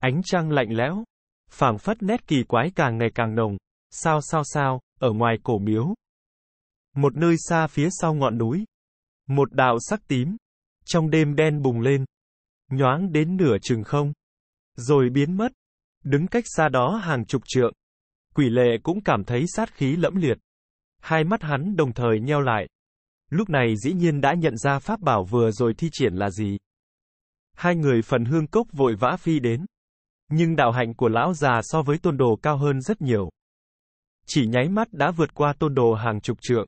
Speaker 1: Ánh trăng lạnh lẽo, phảng phất nét kỳ quái càng ngày càng nồng, sao sao sao, ở ngoài cổ miếu, một nơi xa phía sau ngọn núi. Một đạo sắc tím. Trong đêm đen bùng lên. Nhoáng đến nửa chừng không. Rồi biến mất. Đứng cách xa đó hàng chục trượng. Quỷ lệ cũng cảm thấy sát khí lẫm liệt. Hai mắt hắn đồng thời nheo lại. Lúc này dĩ nhiên đã nhận ra pháp bảo vừa rồi thi triển là gì. Hai người phần hương cốc vội vã phi đến. Nhưng đạo hạnh của lão già so với tôn đồ cao hơn rất nhiều. Chỉ nháy mắt đã vượt qua tôn đồ hàng chục trượng.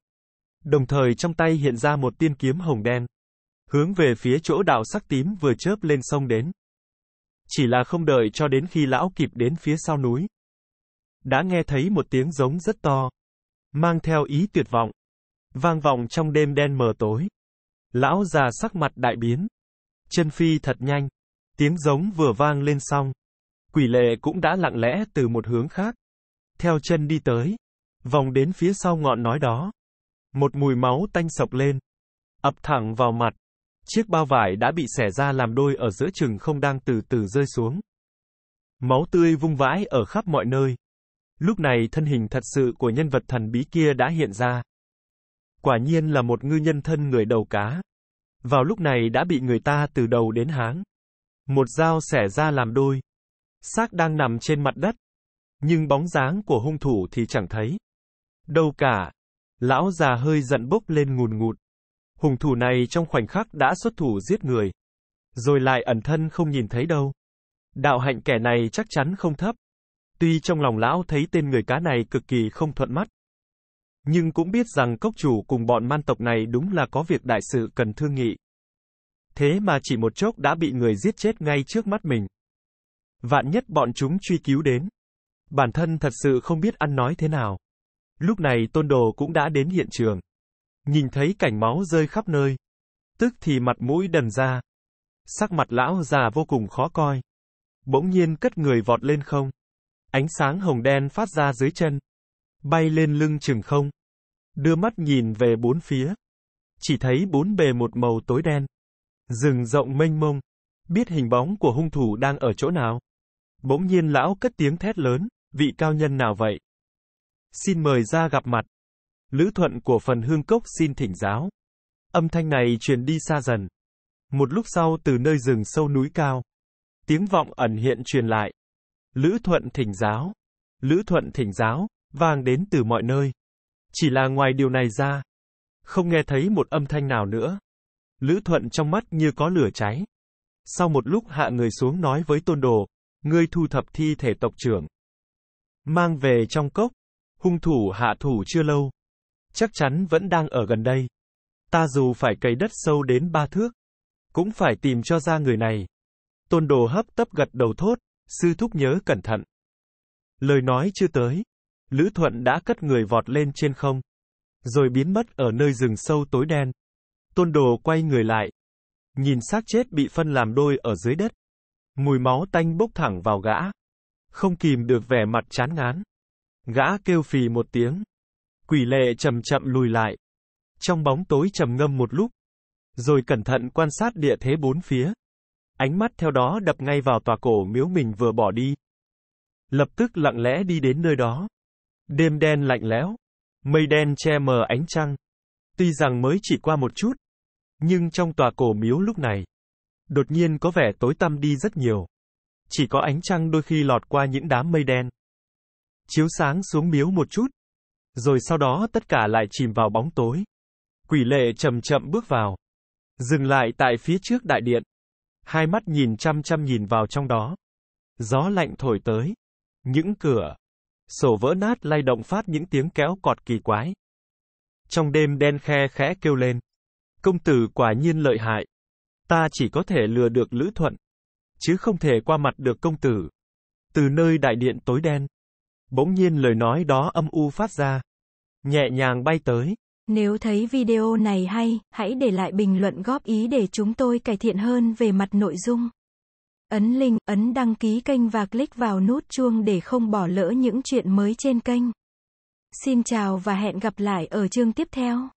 Speaker 1: Đồng thời trong tay hiện ra một tiên kiếm hồng đen. Hướng về phía chỗ đạo sắc tím vừa chớp lên sông đến. Chỉ là không đợi cho đến khi lão kịp đến phía sau núi. Đã nghe thấy một tiếng giống rất to. Mang theo ý tuyệt vọng. Vang vọng trong đêm đen mờ tối. Lão già sắc mặt đại biến. Chân phi thật nhanh. Tiếng giống vừa vang lên xong. Quỷ lệ cũng đã lặng lẽ từ một hướng khác. Theo chân đi tới. Vòng đến phía sau ngọn nói đó. Một mùi máu tanh sộc lên. Ập thẳng vào mặt. Chiếc bao vải đã bị xẻ ra làm đôi ở giữa chừng không đang từ từ rơi xuống. Máu tươi vung vãi ở khắp mọi nơi. Lúc này thân hình thật sự của nhân vật thần bí kia đã hiện ra. Quả nhiên là một ngư nhân thân người đầu cá. Vào lúc này đã bị người ta từ đầu đến háng. Một dao xẻ ra làm đôi. Xác đang nằm trên mặt đất. Nhưng bóng dáng của hung thủ thì chẳng thấy. Đâu cả, Lão già hơi giận bốc lên ngùn ngụt. Hùng thủ này trong khoảnh khắc đã xuất thủ giết người. Rồi lại ẩn thân không nhìn thấy đâu. Đạo hạnh kẻ này chắc chắn không thấp. Tuy trong lòng lão thấy tên người cá này cực kỳ không thuận mắt. Nhưng cũng biết rằng cốc chủ cùng bọn man tộc này đúng là có việc đại sự cần thương nghị. Thế mà chỉ một chốc đã bị người giết chết ngay trước mắt mình. Vạn nhất bọn chúng truy cứu đến. Bản thân thật sự không biết ăn nói thế nào. Lúc này tôn đồ cũng đã đến hiện trường. Nhìn thấy cảnh máu rơi khắp nơi. Tức thì mặt mũi đần ra. Sắc mặt lão già vô cùng khó coi. Bỗng nhiên cất người vọt lên không. Ánh sáng hồng đen phát ra dưới chân. Bay lên lưng chừng không. Đưa mắt nhìn về bốn phía. Chỉ thấy bốn bề một màu tối đen. Rừng rộng mênh mông. Biết hình bóng của hung thủ đang ở chỗ nào. Bỗng nhiên lão cất tiếng thét lớn, vị cao nhân nào vậy? Xin mời ra gặp mặt. Lữ thuận của phần hương cốc xin thỉnh giáo. Âm thanh này truyền đi xa dần. Một lúc sau từ nơi rừng sâu núi cao. Tiếng vọng ẩn hiện truyền lại. Lữ thuận thỉnh giáo. Lữ thuận thỉnh giáo, vang đến từ mọi nơi. Chỉ là ngoài điều này ra. Không nghe thấy một âm thanh nào nữa. Lữ thuận trong mắt như có lửa cháy. Sau một lúc hạ người xuống nói với tôn đồ, ngươi thu thập thi thể tộc trưởng. Mang về trong cốc, hung thủ hạ thủ chưa lâu. Chắc chắn vẫn đang ở gần đây. Ta dù phải cày đất sâu đến ba thước, cũng phải tìm cho ra người này. Tôn đồ hấp tấp gật đầu thốt, sư thúc nhớ cẩn thận. Lời nói chưa tới, Lữ Thuận đã cất người vọt lên trên không, rồi biến mất ở nơi rừng sâu tối đen. Tôn đồ quay người lại, nhìn xác chết bị phân làm đôi ở dưới đất. Mùi máu tanh bốc thẳng vào gã. Không kìm được vẻ mặt chán ngán. Gã kêu phì một tiếng. Quỷ lệ chậm chậm lùi lại. Trong bóng tối trầm ngâm một lúc. Rồi cẩn thận quan sát địa thế bốn phía. Ánh mắt theo đó đập ngay vào tòa cổ miếu mình vừa bỏ đi. Lập tức lặng lẽ đi đến nơi đó. Đêm đen lạnh lẽo. Mây đen che mờ ánh trăng. Tuy rằng mới chỉ qua một chút. Nhưng trong tòa cổ miếu lúc này. Đột nhiên có vẻ tối tăm đi rất nhiều. Chỉ có ánh trăng đôi khi lọt qua những đám mây đen chiếu sáng xuống miếu một chút. Rồi sau đó tất cả lại chìm vào bóng tối. Quỷ lệ chậm chậm bước vào. Dừng lại tại phía trước đại điện. Hai mắt nhìn chăm chăm nhìn vào trong đó. Gió lạnh thổi tới. Những cửa. Sổ vỡ nát lay động phát những tiếng kéo cọt kỳ quái. Trong đêm đen khe khẽ kêu lên. Công tử quả nhiên lợi hại. Ta chỉ có thể lừa được Lữ Thuận. Chứ không thể qua mặt được công tử. Từ nơi đại điện tối đen, Bỗng nhiên lời nói đó âm u phát ra. Nhẹ nhàng bay tới. Nếu thấy video này hay, hãy để lại bình luận góp ý để chúng tôi cải thiện hơn về mặt nội dung. Ấn link, ấn đăng ký kênh và click vào nút chuông để không bỏ lỡ những chuyện mới trên kênh. Xin chào và hẹn gặp lại ở chương tiếp theo.